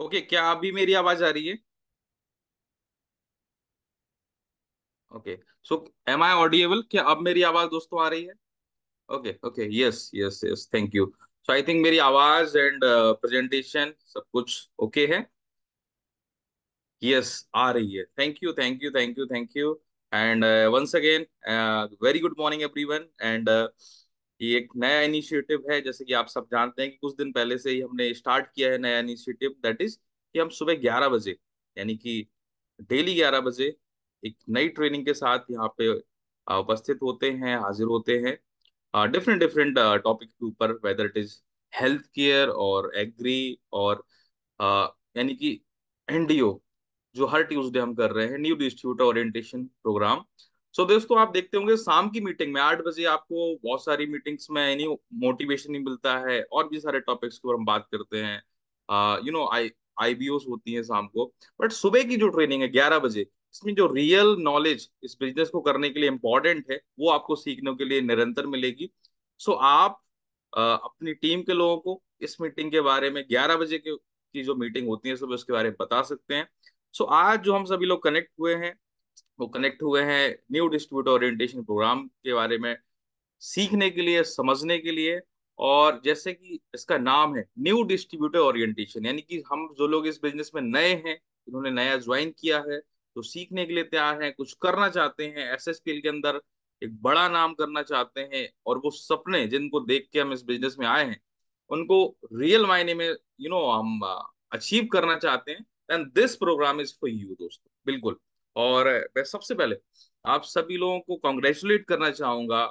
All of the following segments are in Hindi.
ओके okay, क्या अभी मेरी आवाज आ रही है okay so am I audible क्या अब मेरी आवाज दोस्तों आ रही है okay okay yes yes yes thank you so I think मेरी आवाज एंड प्रेजेंटेशन सब कुछ ओके okay है यस yes, आ रही है thank you thank you thank you thank you and once again very good morning everyone and कि एक नया इनिशिएटिव है जैसे कि आप सब जानते हैं कि कुछ दिन पहले से ही हमने स्टार्ट किया है नया इनिशिएटिव दैट इज कि हम सुबह ग्यारह बजे यानी कि डेली ग्यारह बजे एक नई ट्रेनिंग के साथ यहाँ पे उपस्थित होते हैं हाजिर होते हैं डिफरेंट डिफरेंट टॉपिक के ऊपर whether it is health care और एग्री और यानी कि एनडीओ जो हर ट्यूजडे हम कर रहे हैं new distributor orientation programme so so, दोस्तों आप देखते होंगे शाम की मीटिंग में आठ बजे आपको बहुत सारी मीटिंग्स में यानी मोटिवेशन ही मिलता है और भी सारे टॉपिक्स के ऊपर हम बात करते हैं यू नो आई आई होती है शाम को बट सुबह की जो ट्रेनिंग है ग्यारह बजे इसमें जो रियल नॉलेज इस बिजनेस को करने के लिए इम्पोर्टेंट है वो आपको सीखने के लिए निरंतर मिलेगी सो so, आप आ, अपनी टीम के लोगों को इस मीटिंग के बारे में ग्यारह बजे के की जो मीटिंग होती है सुबह उसके बारे में बता सकते हैं सो so, आज जो हम सभी लोग कनेक्ट हुए हैं वो कनेक्ट हुए हैं न्यू डिस्ट्रीब्यूटर ओरिएंटेशन प्रोग्राम के बारे में सीखने के लिए समझने के लिए और जैसे कि इसका नाम है न्यू डिस्ट्रीब्यूटर ओरिएंटेशन यानी कि हम जो लोग इस बिजनेस में नए हैं इन्होंने नया ज्वाइन किया है तो सीखने के लिए तैयार हैं कुछ करना चाहते हैं एस के अंदर एक बड़ा नाम करना चाहते हैं और वो सपने जिनको देख के हम इस बिजनेस में आए हैं उनको रियल मायने में यू you नो know, हम अचीव करना चाहते हैं and this programme is for you दोस्तों बिल्कुल और मैं सबसे पहले आप सभी लोगों को कॉन्ग्रेचुलेट करना चाहूंगा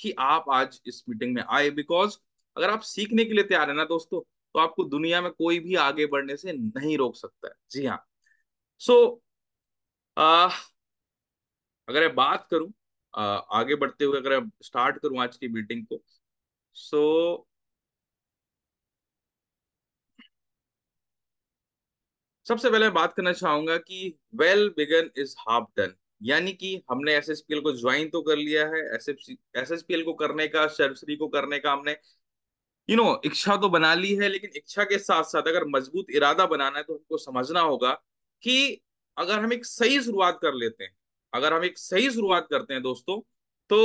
कि आप आज इस मीटिंग में आए बिकॉज अगर आप सीखने के लिए तैयार है ना दोस्तों तो आपको दुनिया में कोई भी आगे बढ़ने से नहीं रोक सकता है जी हाँ सो so, अगर मैं बात करूं आ, आगे बढ़ते हुए अगर स्टार्ट करूं आज की मीटिंग को सो so, सबसे पहले बात करना चाहूंगा कि well begun is half done यानी कि हमने एस को ज्वाइन तो कर लिया है एस को करने का सर्वश्री को करने का हमने यू you नो know, इच्छा तो बना ली है लेकिन इच्छा के साथ साथ अगर मजबूत इरादा बनाना है तो हमको समझना होगा कि अगर हम एक सही शुरुआत कर लेते हैं अगर हम एक सही शुरुआत करते हैं दोस्तों तो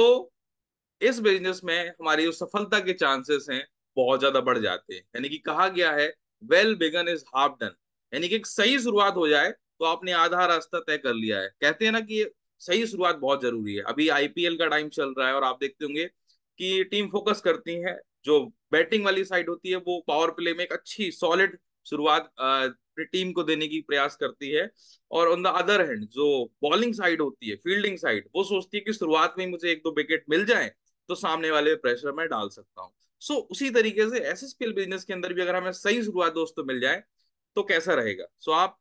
इस बिजनेस में हमारी जो सफलता के चांसेस हैं बहुत ज्यादा बढ़ जाते हैं यानी कि कहा गया है well begun is half done यानी कि एक सही शुरुआत हो जाए तो आपने आधा रास्ता तय कर लिया है कहते हैं ना कि सही शुरुआत बहुत जरूरी है अभी आईपीएल का टाइम चल रहा है और आप देखते होंगे कि टीम फोकस करती है जो बैटिंग वाली साइड होती है वो पावर प्ले में एक अच्छी सॉलिड शुरुआत टीम को देने की प्रयास करती है और ऑन द अदर हैंड जो बॉलिंग साइड होती है फील्डिंग साइड वो सोचती है कि शुरुआत में मुझे एक दो विकेट मिल जाए तो सामने वाले प्रेशर में डाल सकता हूँ सो so, उसी तरीके से एस बिजनेस के अंदर भी अगर हमें सही शुरुआत दोस्तों मिल जाए तो कैसा रहेगा सो आप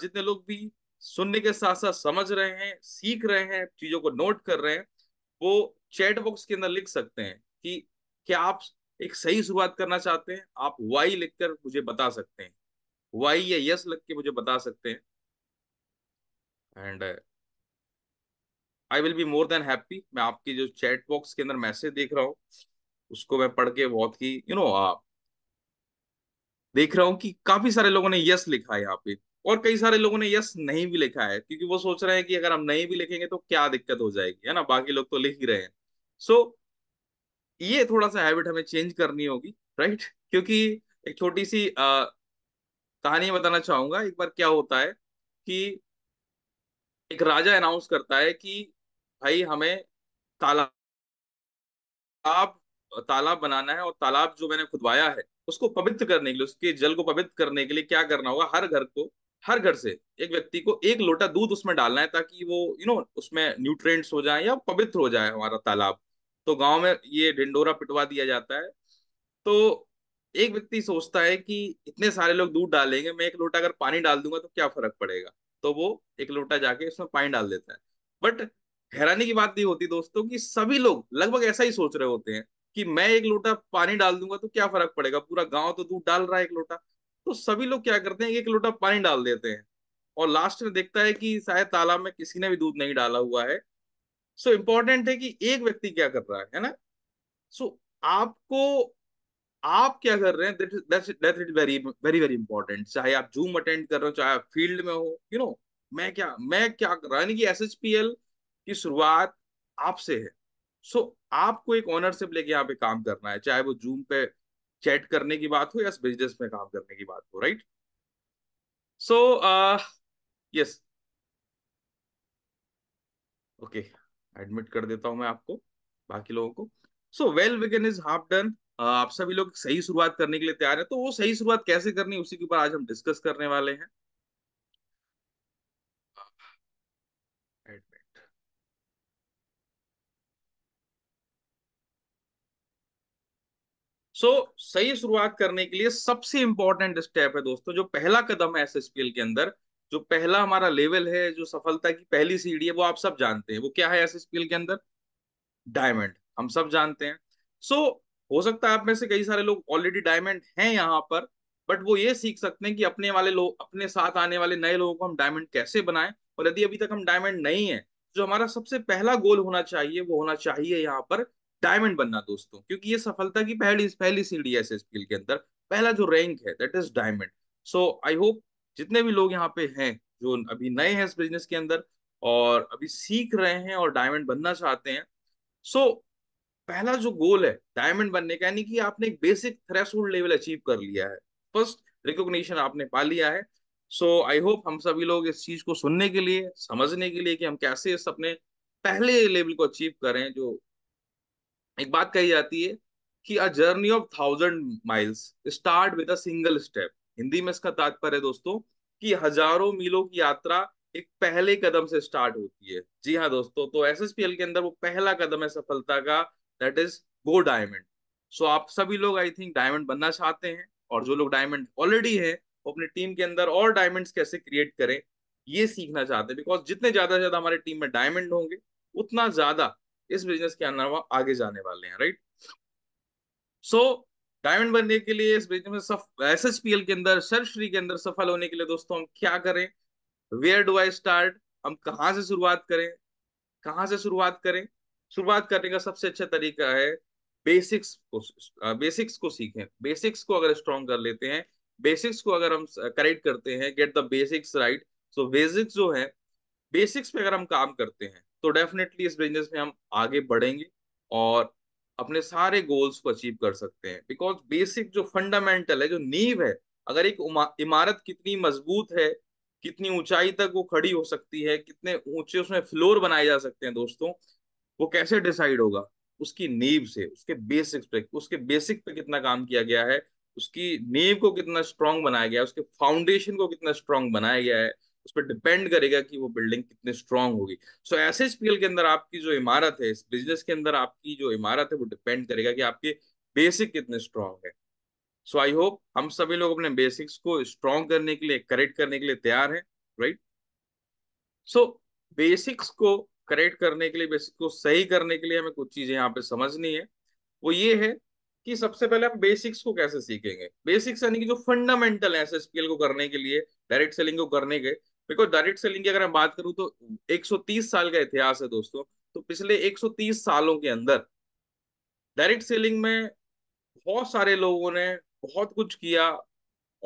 जितने लोग भी सुनने के साथ साथ समझ रहे हैं सीख रहे हैं चीजों को नोट कर रहे हैं वो चैट बॉक्स के अंदर लिख सकते हैं कि क्या आप एक सही शुरुआत करना चाहते हैं आप वाई लिखकर मुझे बता सकते हैं वाई या यस लिख के मुझे बता सकते हैं and I will be more than happy मैं आपकी जो चैट बॉक्स के अंदर मैसेज देख रहा हूँ उसको मैं पढ़ के बहुत ही यू नो देख रहा हूँ कि काफी सारे लोगों ने यस लिखा है यहाँ पे और कई सारे लोगों ने यस नहीं भी लिखा है क्योंकि वो सोच रहे हैं कि अगर हम नहीं भी लिखेंगे तो क्या दिक्कत हो जाएगी है ना बाकी लोग तो लिख ही रहे हैं सो so, ये थोड़ा सा हैबिट हमें चेंज करनी होगी राइट क्योंकि एक छोटी सी कहानी बताना चाहूंगा एक बार क्या होता है कि एक राजा अनाउंस करता है कि भाई हमें तालाब तालाब बनाना है और तालाब जो मैंने खुदवाया है उसको पवित्र करने के लिए उसके जल को पवित्र करने के लिए क्या करना होगा हर घर को हर घर से एक व्यक्ति को एक लोटा दूध उसमें डालना है ताकि वो यू नो उसमें न्यूट्रिएंट्स हो जाए या पवित्र हो जाए हमारा तालाब तो गांव में ये ढिंडोरा पिटवा दिया जाता है तो एक व्यक्ति सोचता है कि इतने सारे लोग दूध डालेंगे मैं एक लोटा अगर पानी डाल दूंगा तो क्या फर्क पड़ेगा तो वो एक लोटा जाके उसमें पानी डाल देता है बट हैरानी की बात नहीं होती दोस्तों कि सभी लोग लगभग ऐसा ही सोच रहे होते हैं कि मैं एक लोटा पानी डाल दूंगा तो क्या फर्क पड़ेगा पूरा गांव तो दूध डाल रहा है एक लोटा तो सभी लोग क्या करते हैं एक लोटा पानी डाल देते हैं और लास्ट में देखता है कि शायद तालाब में किसी ने भी दूध नहीं डाला हुआ है सो so, इम्पोर्टेंट है कि एक व्यक्ति क्या कर रहा है है ना सो so, आपको आप क्या कर रहे हैं वेरी वेरी वेरी इंपॉर्टेंट चाहे आप जूम अटेंड कर रहे हो चाहे आप फील्ड में हो यू you नो know, मैं क्या मैं क्या कर रहा यानी कि एस एच पी एल की शुरुआत आपसे है सो so, आपको एक ऑनरशिप लेके यहाँ पे काम करना है चाहे वो जूम पे चैट करने की बात हो या बिजनेस में काम करने की बात हो right so yes okay admit कर देता हूं मैं आपको बाकी लोगों को so well begun is half done आप सभी लोग सही शुरुआत करने के लिए तैयार है तो वो सही शुरुआत कैसे करनी उसी के ऊपर आज हम डिस्कस करने वाले हैं सो so, सही शुरुआत करने के लिए सबसे इंपॉर्टेंट स्टेप है दोस्तों जो पहला कदम है एस के अंदर जो पहला हमारा लेवल है जो सफलता की पहली सीढ़ी है वो आप सब जानते हैं वो क्या है एस के अंदर डायमंड हम सब जानते हैं सो so, हो सकता है आप में से कई सारे लोग ऑलरेडी डायमंड हैं यहाँ पर बट वो ये सीख सकते हैं कि अपने वाले लोग अपने साथ आने वाले नए लोगों को हम डायमंड कैसे बनाएं और यदि अभी तक हम डायमंड नहीं है तो जो हमारा सबसे पहला गोल होना चाहिए वो होना चाहिए यहाँ पर डायमंड बनना दोस्तों क्योंकि ये सफलता की पहली पहली सीढ़ी है स्किल के अंदर पहला जो रैंक है that is diamond so I hope जितने भी लोग यहाँ पे हैं जो अभी नए हैं इस बिजनेस के अंदर और अभी सीख रहे हैं और डायमंड बनना चाहते हैं सो so, पहला जो गोल है डायमंड बनने का यानी कि आपने एक बेसिक थ्रेश लेवल अचीव कर लिया है फर्स्ट रिकोगशन आपने पा लिया है सो आई होप हम सभी लोग इस चीज को सुनने के लिए समझने के लिए कि हम कैसे इस अपने पहले लेवल को अचीव करें जो एक बात कही जाती है कि a journey of thousand miles start with a single step Hindi में इसका तात्पर्य दोस्तों कि हजारों मीलों की यात्रा एक पहले कदम से स्टार्ट होती है जी हाँ दोस्तों तो एस के अंदर वो पहला कदम है सफलता का that is go diamond so आप सभी लोग आई थिंक डायमंड बनना चाहते हैं और जो लोग डायमंड ऑलरेडी है वो अपने टीम के अंदर और डायमंड कैसे क्रिएट करें ये सीखना चाहते हैं बिकॉज जितने ज्यादा से ज्यादा हमारे टीम में डायमंड होंगे उतना ज्यादा इस बिजनेस के अंदर हम आगे जाने वाले हैं राइट सो डायमंड बनने के लिए इस बिजनेस में सफ एस एच पी एल के अंदर सर्वश्री के अंदर सफल होने के लिए दोस्तों हम क्या करें वेयर डू आई स्टार्ट हम कहां से शुरुआत करें कहां से शुरुआत करें शुरुआत करने का सबसे अच्छा तरीका है बेसिक्स को बेसिक्स को सीखें बेसिक्स को अगर स्ट्रॉन्ग कर लेते हैं बेसिक्स को अगर हम करेक्ट करते हैं get the basics right so basics जो है बेसिक्स पे अगर हम काम करते हैं तो डेफिनेटली इस बिजनेस में हम आगे बढ़ेंगे और अपने सारे गोल्स को अचीव कर सकते हैं बिकॉज बेसिक जो फंडामेंटल है जो नींव है अगर एक इमारत कितनी मजबूत है कितनी ऊंचाई तक वो खड़ी हो सकती है कितने ऊंचे उसमें फ्लोर बनाए जा सकते हैं दोस्तों वो कैसे डिसाइड होगा उसकी नींव से उसके बेसिक्स पे उसके बेसिक पे कितना काम किया गया है उसकी नींव को कितना स्ट्रांग बनाया गया है उसके फाउंडेशन को कितना स्ट्रांग बनाया गया है उस पर डिपेंड करेगा कि वो बिल्डिंग कितने स्ट्रांग होगी सो एस एस के अंदर आपकी जो इमारत है इस बिजनेस के अंदर आपकी जो इमारत है वो डिपेंड करेगा कि आपके बेसिक कितने स्ट्रांग है सो आई होप हम सभी लोग अपने बेसिक्स को स्ट्रांग करने के लिए करेक्ट करने के लिए तैयार हैं राइट सो बेसिक्स को करेक्ट करने के लिए बेसिक्स को सही करने के लिए हमें कुछ चीजें यहाँ पे समझनी है वो ये है कि सबसे पहले हम बेसिक्स को कैसे सीखेंगे बेसिक्स यानी कि जो फंडामेंटल है एसएसपीएल को करने के लिए डायरेक्ट सेलिंग को करने के देखो डायरेक्ट सेलिंग की अगर मैं बात करूं तो 130 साल का इतिहास है दोस्तों तो पिछले 130 सालों के अंदर डायरेक्ट सेलिंग में बहुत सारे लोगों ने बहुत कुछ किया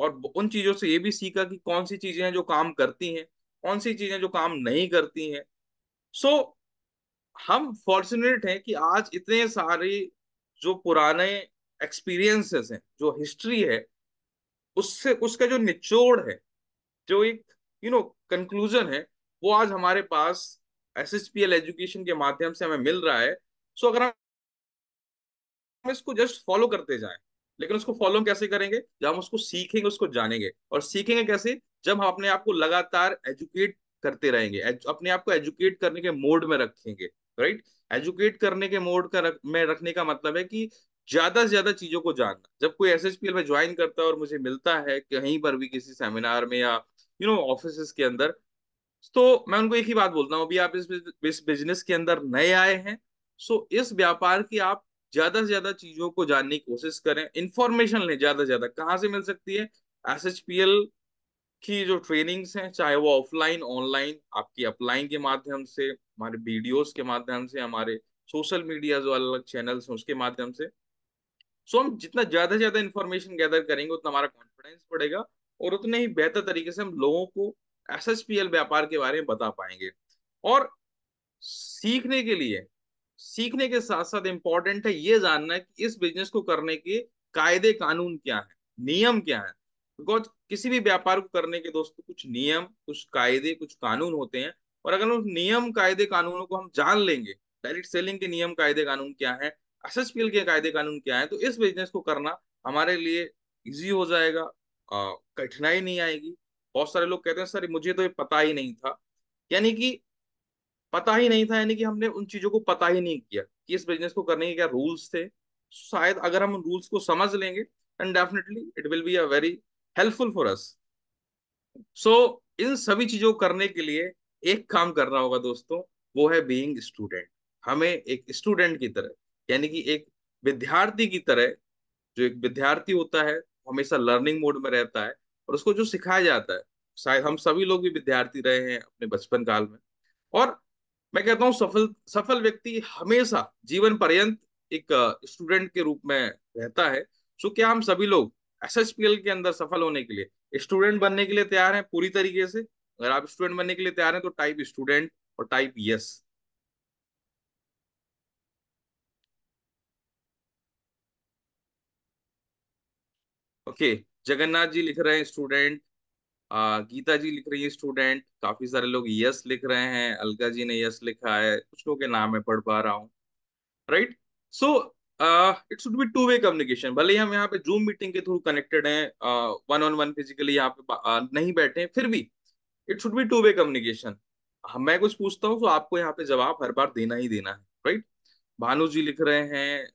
और उन चीजों से ये भी सीखा कि कौन सी चीजें हैं जो काम करती हैं कौन सी चीजें जो काम नहीं करती हैं सो so, हम फॉर्चुनेट हैं कि आज इतने सारे जो पुराने एक्सपीरियंसेस हैं जो हिस्ट्री है उससे उसका जो निचोड़ है जो एक यू नो कंक्लूजन है वो आज हमारे पास S S P L education के माध्यम से हमें मिल रहा है सो अगर हम इसको जस्ट फॉलो करते जाए लेकिन उसको फॉलो कैसे करेंगे जब हम उसको सीखेंगे उसको जानेंगे और सीखेंगे कैसे जब हम अपने आप को लगातार एजुकेट करते रहेंगे अपने आप को एजुकेट करने के मोड में रखेंगे राइट एजुकेट करने के मोड का रख, में रखने का मतलब है कि ज्यादा से ज्यादा चीजों को जानना जब कोई एस में ज्वाइन करता है और मुझे मिलता है कहीं पर भी किसी सेमिनार में या यू नो ऑफिस के अंदर तो मैं उनको एक ही बात बोलता हूँ अभी आप इस, बिजनेस के अंदर नए आए हैं सो इस व्यापार की आप ज्यादा से ज्यादा चीजों को जानने की कोशिश करें इंफॉर्मेशन लें ज्यादा से ज्यादा कहाँ से मिल सकती है एस एच पी एल की जो ट्रेनिंग्स हैं चाहे वो ऑफलाइन ऑनलाइन आपकी अपलाइन के माध्यम से हमारे वीडियोस के माध्यम से हमारे सोशल मीडिया जो अलग अलग चैनल्स हैं उसके माध्यम से सो so, हम जितना ज्यादा से ज्यादा इन्फॉर्मेशन गैदर करेंगे उतना हमारा कॉन्फिडेंस बढ़ेगा और उतने ही बेहतर तरीके से हम लोगों को एस एस पी एल व्यापार के बारे में बता पाएंगे और सीखने के लिए सीखने के साथ साथ इम्पोर्टेंट है ये जानना कि इस बिजनेस को करने के कायदे कानून क्या है नियम क्या है बिकॉज किसी भी व्यापार को करने के दोस्तों कुछ नियम कुछ कायदे कुछ कानून होते हैं और अगर उस नियम कायदे कानूनों को हम जान लेंगे डायरेक्ट सेलिंग के नियम कायदे कानून क्या है एस के कायदे कानून क्या है तो इस बिजनेस को करना हमारे लिए इजी हो जाएगा कठिनाई नहीं आएगी बहुत सारे लोग कहते हैं सर मुझे तो ये पता ही नहीं था यानी कि पता ही नहीं था यानी कि हमने उन चीजों को पता ही नहीं किया कि इस बिजनेस को करने के क्या रूल्स थे शायद अगर हम रूल्स को समझ लेंगे and definitely it will be a very helpful for us so इन सभी चीजों को करने के लिए एक काम करना होगा दोस्तों वो है बीइंग स्टूडेंट हमें एक स्टूडेंट की तरह यानी कि एक विद्यार्थी की तरह जो एक विद्यार्थी होता है हमेशा लर्निंग मोड में रहता है और उसको जो सिखाया जाता है शायद हम सभी लोग भी विद्यार्थी रहे हैं अपने बचपन काल में और मैं कहता हूँ सफल सफल व्यक्ति हमेशा जीवन पर्यंत एक स्टूडेंट के रूप में रहता है सो क्या हम सभी लोग एस एस पी एल के अंदर सफल होने के लिए स्टूडेंट बनने के लिए तैयार हैं पूरी तरीके से अगर आप स्टूडेंट बनने के लिए तैयार हैं तो टाइप स्टूडेंट और type yes okay Jagannath ji लिख रहे हैं स्टूडेंट गीता जी लिख रही है स्टूडेंट काफी सारे लोग यस लिख रहे हैं अलगा जी ने यस लिखा है कुछ लोगों के नाम मैं पढ़ पा रहा हूँ right so it should be two way communication भले ही हम यहाँ पे जूम मीटिंग के थ्रू कनेक्टेड हैं वन ऑन वन फिजिकली यहाँ पे uh, नहीं बैठे फिर भी it should be two way communication मैं कुछ पूछता हूँ तो आपको यहाँ पे जवाब हर बार देना ही देना है राइट भानु जी लिख रहे हैं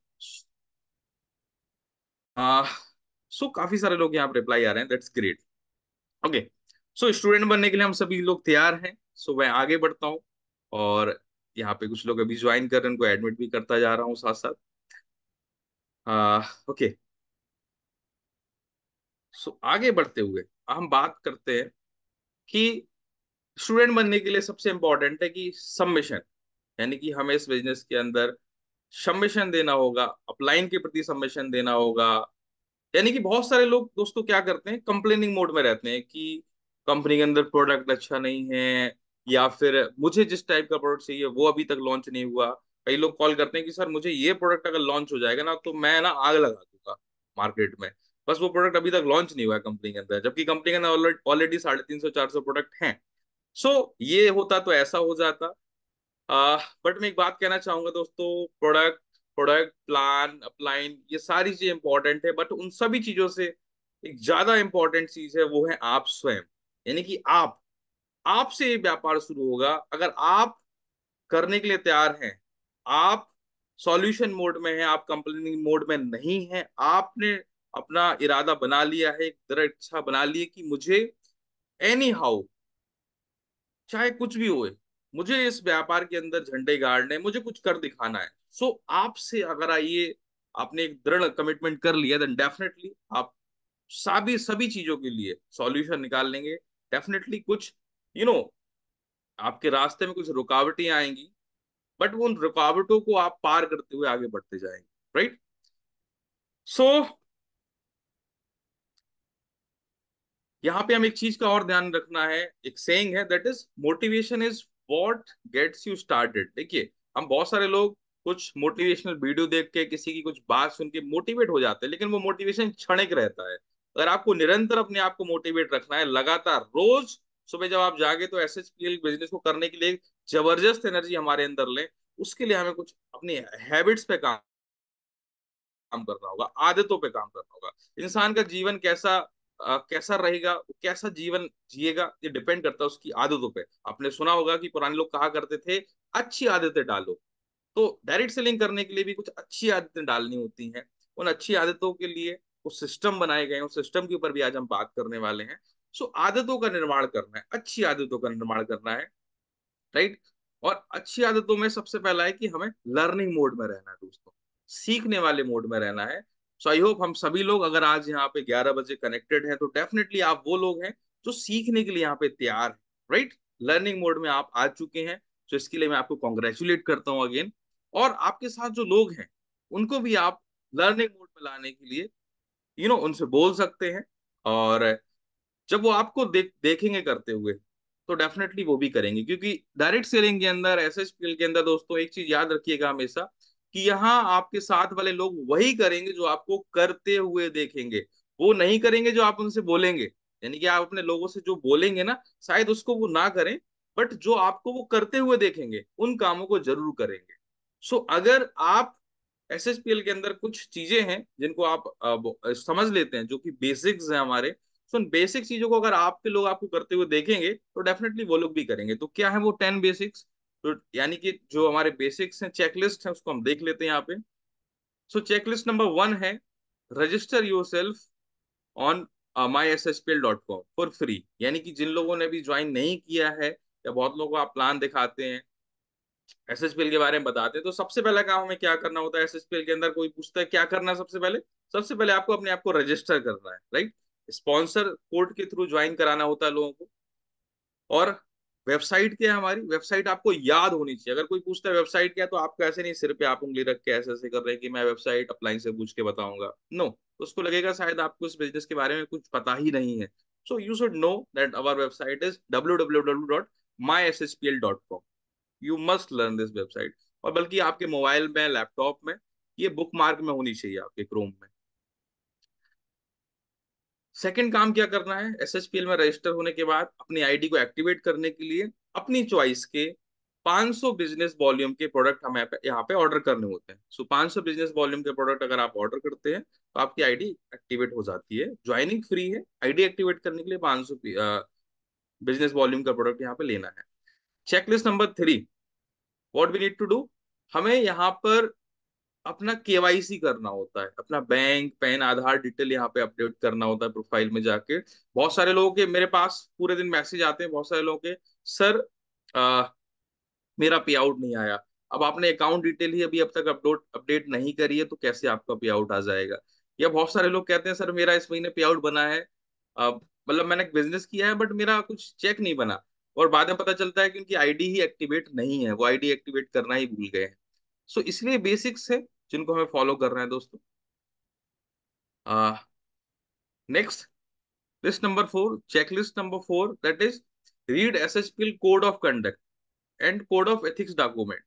uh, सो so, काफी सारे लोग यहाँ पर रिप्लाई आ रहे हैं that's great okay so student बनने के लिए हम सभी लोग तैयार हैं सो so, मैं आगे बढ़ता हूँ और यहाँ पे कुछ लोग अभी ज्वाइन कर रहे हैं उनको एडमिट भी करता जा रहा हूँ साथ साथ ओके सो so, आगे बढ़ते हुए हम बात करते हैं कि स्टूडेंट बनने के लिए सबसे इंपॉर्टेंट है कि सबमिशन यानी कि हमें इस बिजनेस के अंदर सबमिशन देना होगा अपलाइन के प्रति सबमिशन देना होगा यानी कि बहुत सारे लोग दोस्तों क्या करते हैं कंप्लेनिंग मोड में रहते हैं कि कंपनी के अंदर प्रोडक्ट अच्छा नहीं है या फिर मुझे जिस टाइप का प्रोडक्ट चाहिए वो अभी तक लॉन्च नहीं हुआ कई लोग कॉल करते हैं कि सर मुझे ये प्रोडक्ट अगर लॉन्च हो जाएगा ना तो मैं ना आग लगा दूंगा मार्केट में बस वो प्रोडक्ट अभी तक लॉन्च नहीं हुआ है कंपनी के अंदर जबकि कंपनी के अंदर ऑलरेडी साढ़े तीन सौ चार सौ प्रोडक्ट हैं सो ये होता तो ऐसा हो जाता बट मैं एक बात कहना चाहूंगा दोस्तों प्रोडक्ट प्रोडक्ट प्लान अपलाइन ये सारी चीजें इंपॉर्टेंट है बट उन सभी चीजों से एक ज्यादा इंपॉर्टेंट चीज है वो है आप स्वयं यानी कि आप आपसे ये व्यापार शुरू होगा अगर आप करने के लिए तैयार हैं आप सॉल्यूशन मोड में है आप कंप्लेनिंग मोड में नहीं है आपने अपना इरादा बना लिया है एक दृढ़ इच्छा बना ली है कि मुझे एनी हाउ चाहे कुछ भी हो मुझे इस व्यापार के अंदर झंडे गाड़ने मुझे कुछ कर दिखाना है सो so, आपसे अगर आइए आपने एक दृढ़ कमिटमेंट कर लिया देन डेफिनेटली आप सभी सभी चीजों के लिए सॉल्यूशन निकाल लेंगे डेफिनेटली कुछ यू you नो know, आपके रास्ते में कुछ रुकावटें आएंगी बट उन रुकावटों को आप पार करते हुए आगे बढ़ते जाएंगे राइट सो so, यहाँ पे हम एक चीज का और ध्यान रखना है एक सेइंग है that is motivation is what gets you started देखिए हम बहुत सारे लोग कुछ मोटिवेशनल वीडियो देख के किसी की कुछ बात सुन के मोटिवेट हो जाते हैं लेकिन वो मोटिवेशन क्षणिक रहता है अगर आपको निरंतर अपने आप को मोटिवेट रखना है लगातार रोज सुबह जब आप जागे तो एस बिजनेस को करने के लिए जबरदस्त एनर्जी हमारे अंदर लें उसके लिए हमें कुछ अपनी हैबिट्स पे काम काम करना होगा आदतों पे काम करना होगा इंसान का जीवन कैसा आ, कैसा रहेगा कैसा जीवन जिएगा ये डिपेंड करता है उसकी आदतों पे आपने सुना होगा कि पुराने लोग कहा करते थे अच्छी आदतें डालो तो डायरेक्ट सेलिंग करने के लिए भी कुछ अच्छी आदतें डालनी होती हैं उन अच्छी आदतों के लिए कुछ सिस्टम बनाए गए हैं उस सिस्टम के ऊपर भी आज हम बात करने वाले हैं सो आदतों का निर्माण करना है अच्छी आदतों का निर्माण करना है राइट और अच्छी आदतों में सबसे पहला है कि हमें लर्निंग मोड में रहना है दोस्तों सीखने वाले मोड में रहना है सो आई होप हम सभी लोग अगर आज यहाँ पे 11 बजे कनेक्टेड हैं तो डेफिनेटली आप वो लोग हैं जो सीखने के लिए यहाँ पे तैयार है राइट लर्निंग मोड में आप आ चुके हैं तो इसके लिए मैं आपको कॉन्ग्रेचुलेट करता हूँ अगेन और आपके साथ जो लोग हैं उनको भी आप लर्निंग मोड में लाने के लिए यू नो उनसे बोल सकते हैं और जब वो आपको दे, देखेंगे करते हुए तो डेफिनेटली वो भी करेंगे क्योंकि डायरेक्ट सेलिंग के अंदर एस एच के अंदर दोस्तों एक चीज याद रखिएगा हमेशा कि यहाँ आपके साथ वाले लोग वही करेंगे जो आपको करते हुए देखेंगे वो नहीं करेंगे जो आप उनसे बोलेंगे यानी कि आप अपने लोगों से जो बोलेंगे ना शायद उसको वो ना करें बट जो आपको वो करते हुए देखेंगे उन कामों को जरूर करेंगे सो अगर आप एस के अंदर कुछ चीजें हैं जिनको आप समझ लेते हैं जो कि बेसिक्स हैं हमारे सो उन बेसिक चीजों को अगर आपके लोग आपको करते हुए देखेंगे तो डेफिनेटली वो लोग भी करेंगे तो क्या है वो टेन बेसिक्स तो यानी कि जो हमारे बेसिक्स हैं चेकलिस्ट है उसको हम देख लेते हैं यहाँ पे सो चेकलिस्ट नंबर वन है register yourself on my S S P L dot com for free यानी कि जिन लोगों ने भी ज्वाइन नहीं किया है या बहुत लोगों आप प्लान दिखाते हैं एस एस के बारे में बताते हैं तो सबसे पहला काम हमें क्या करना होता है एस एस के अंदर कोई पूछता है क्या करना है सबसे पहले सबसे पहले आपको अपने आप को रजिस्टर करना है राइट स्पॉन्सर कोर्ट के थ्रू ज्वाइन कराना होता है लोगों को और वेबसाइट क्या है हमारी वेबसाइट आपको याद होनी चाहिए अगर कोई पूछता है वेबसाइट क्या है तो आपको ऐसे नहीं सिर पे आप उंगली रख के ऐसे ऐसे कर रहे हैं कि मैं वेबसाइट अपलाइन से पूछ के बताऊंगा नो no. उसको लगेगा शायद आपको इस बिजनेस के बारे में कुछ पता ही नहीं है so you should know that our website is W W W dot my S S P L dot com you must learn this website और बल्कि आपके मोबाइल में लैपटॉप में ये बुक मार्क में होनी चाहिए आपके क्रोम में सेकेंड काम क्या करना है एस में रजिस्टर होने के बाद अपनी आईडी को एक्टिवेट करने के लिए अपनी चॉइस के 500 बिजनेस वॉल्यूम के प्रोडक्ट हमें यहाँ पे ऑर्डर करने होते हैं सो so, 500 बिजनेस वॉल्यूम के प्रोडक्ट अगर आप ऑर्डर करते हैं तो आपकी आईडी एक्टिवेट हो जाती है ज्वाइनिंग फ्री है आईडी एक्टिवेट करने के लिए 500 बिजनेस वॉल्यूम का प्रोडक्ट यहाँ पे लेना है checklist number three what we need to do हमें यहाँ पर अपना केवाईसी करना होता है अपना बैंक पैन आधार डिटेल यहाँ पे अपडेट करना होता है प्रोफाइल में जाके बहुत सारे लोगों के मेरे पास पूरे दिन मैसेज आते हैं बहुत सारे लोगों के सर आ, मेरा पे आउट नहीं आया अब आपने अकाउंट डिटेल ही अभी अब तक अपडोट अपडेट नहीं करी है तो कैसे आपका पे आउट आ जाएगा या बहुत सारे लोग कहते हैं सर मेरा इस महीने पे आउट बना है मतलब मैंने बिजनेस किया है बट मेरा कुछ चेक नहीं बना और बाद में पता चलता है कि उनकी आईडी ही एक्टिवेट नहीं है वो आईडी एक्टिवेट करना ही भूल गए हैं सो इसलिए बेसिक्स है जिनको हमें फॉलो करना है दोस्तों next list number four checklist number four that is read S H P L code of conduct and code of ethics document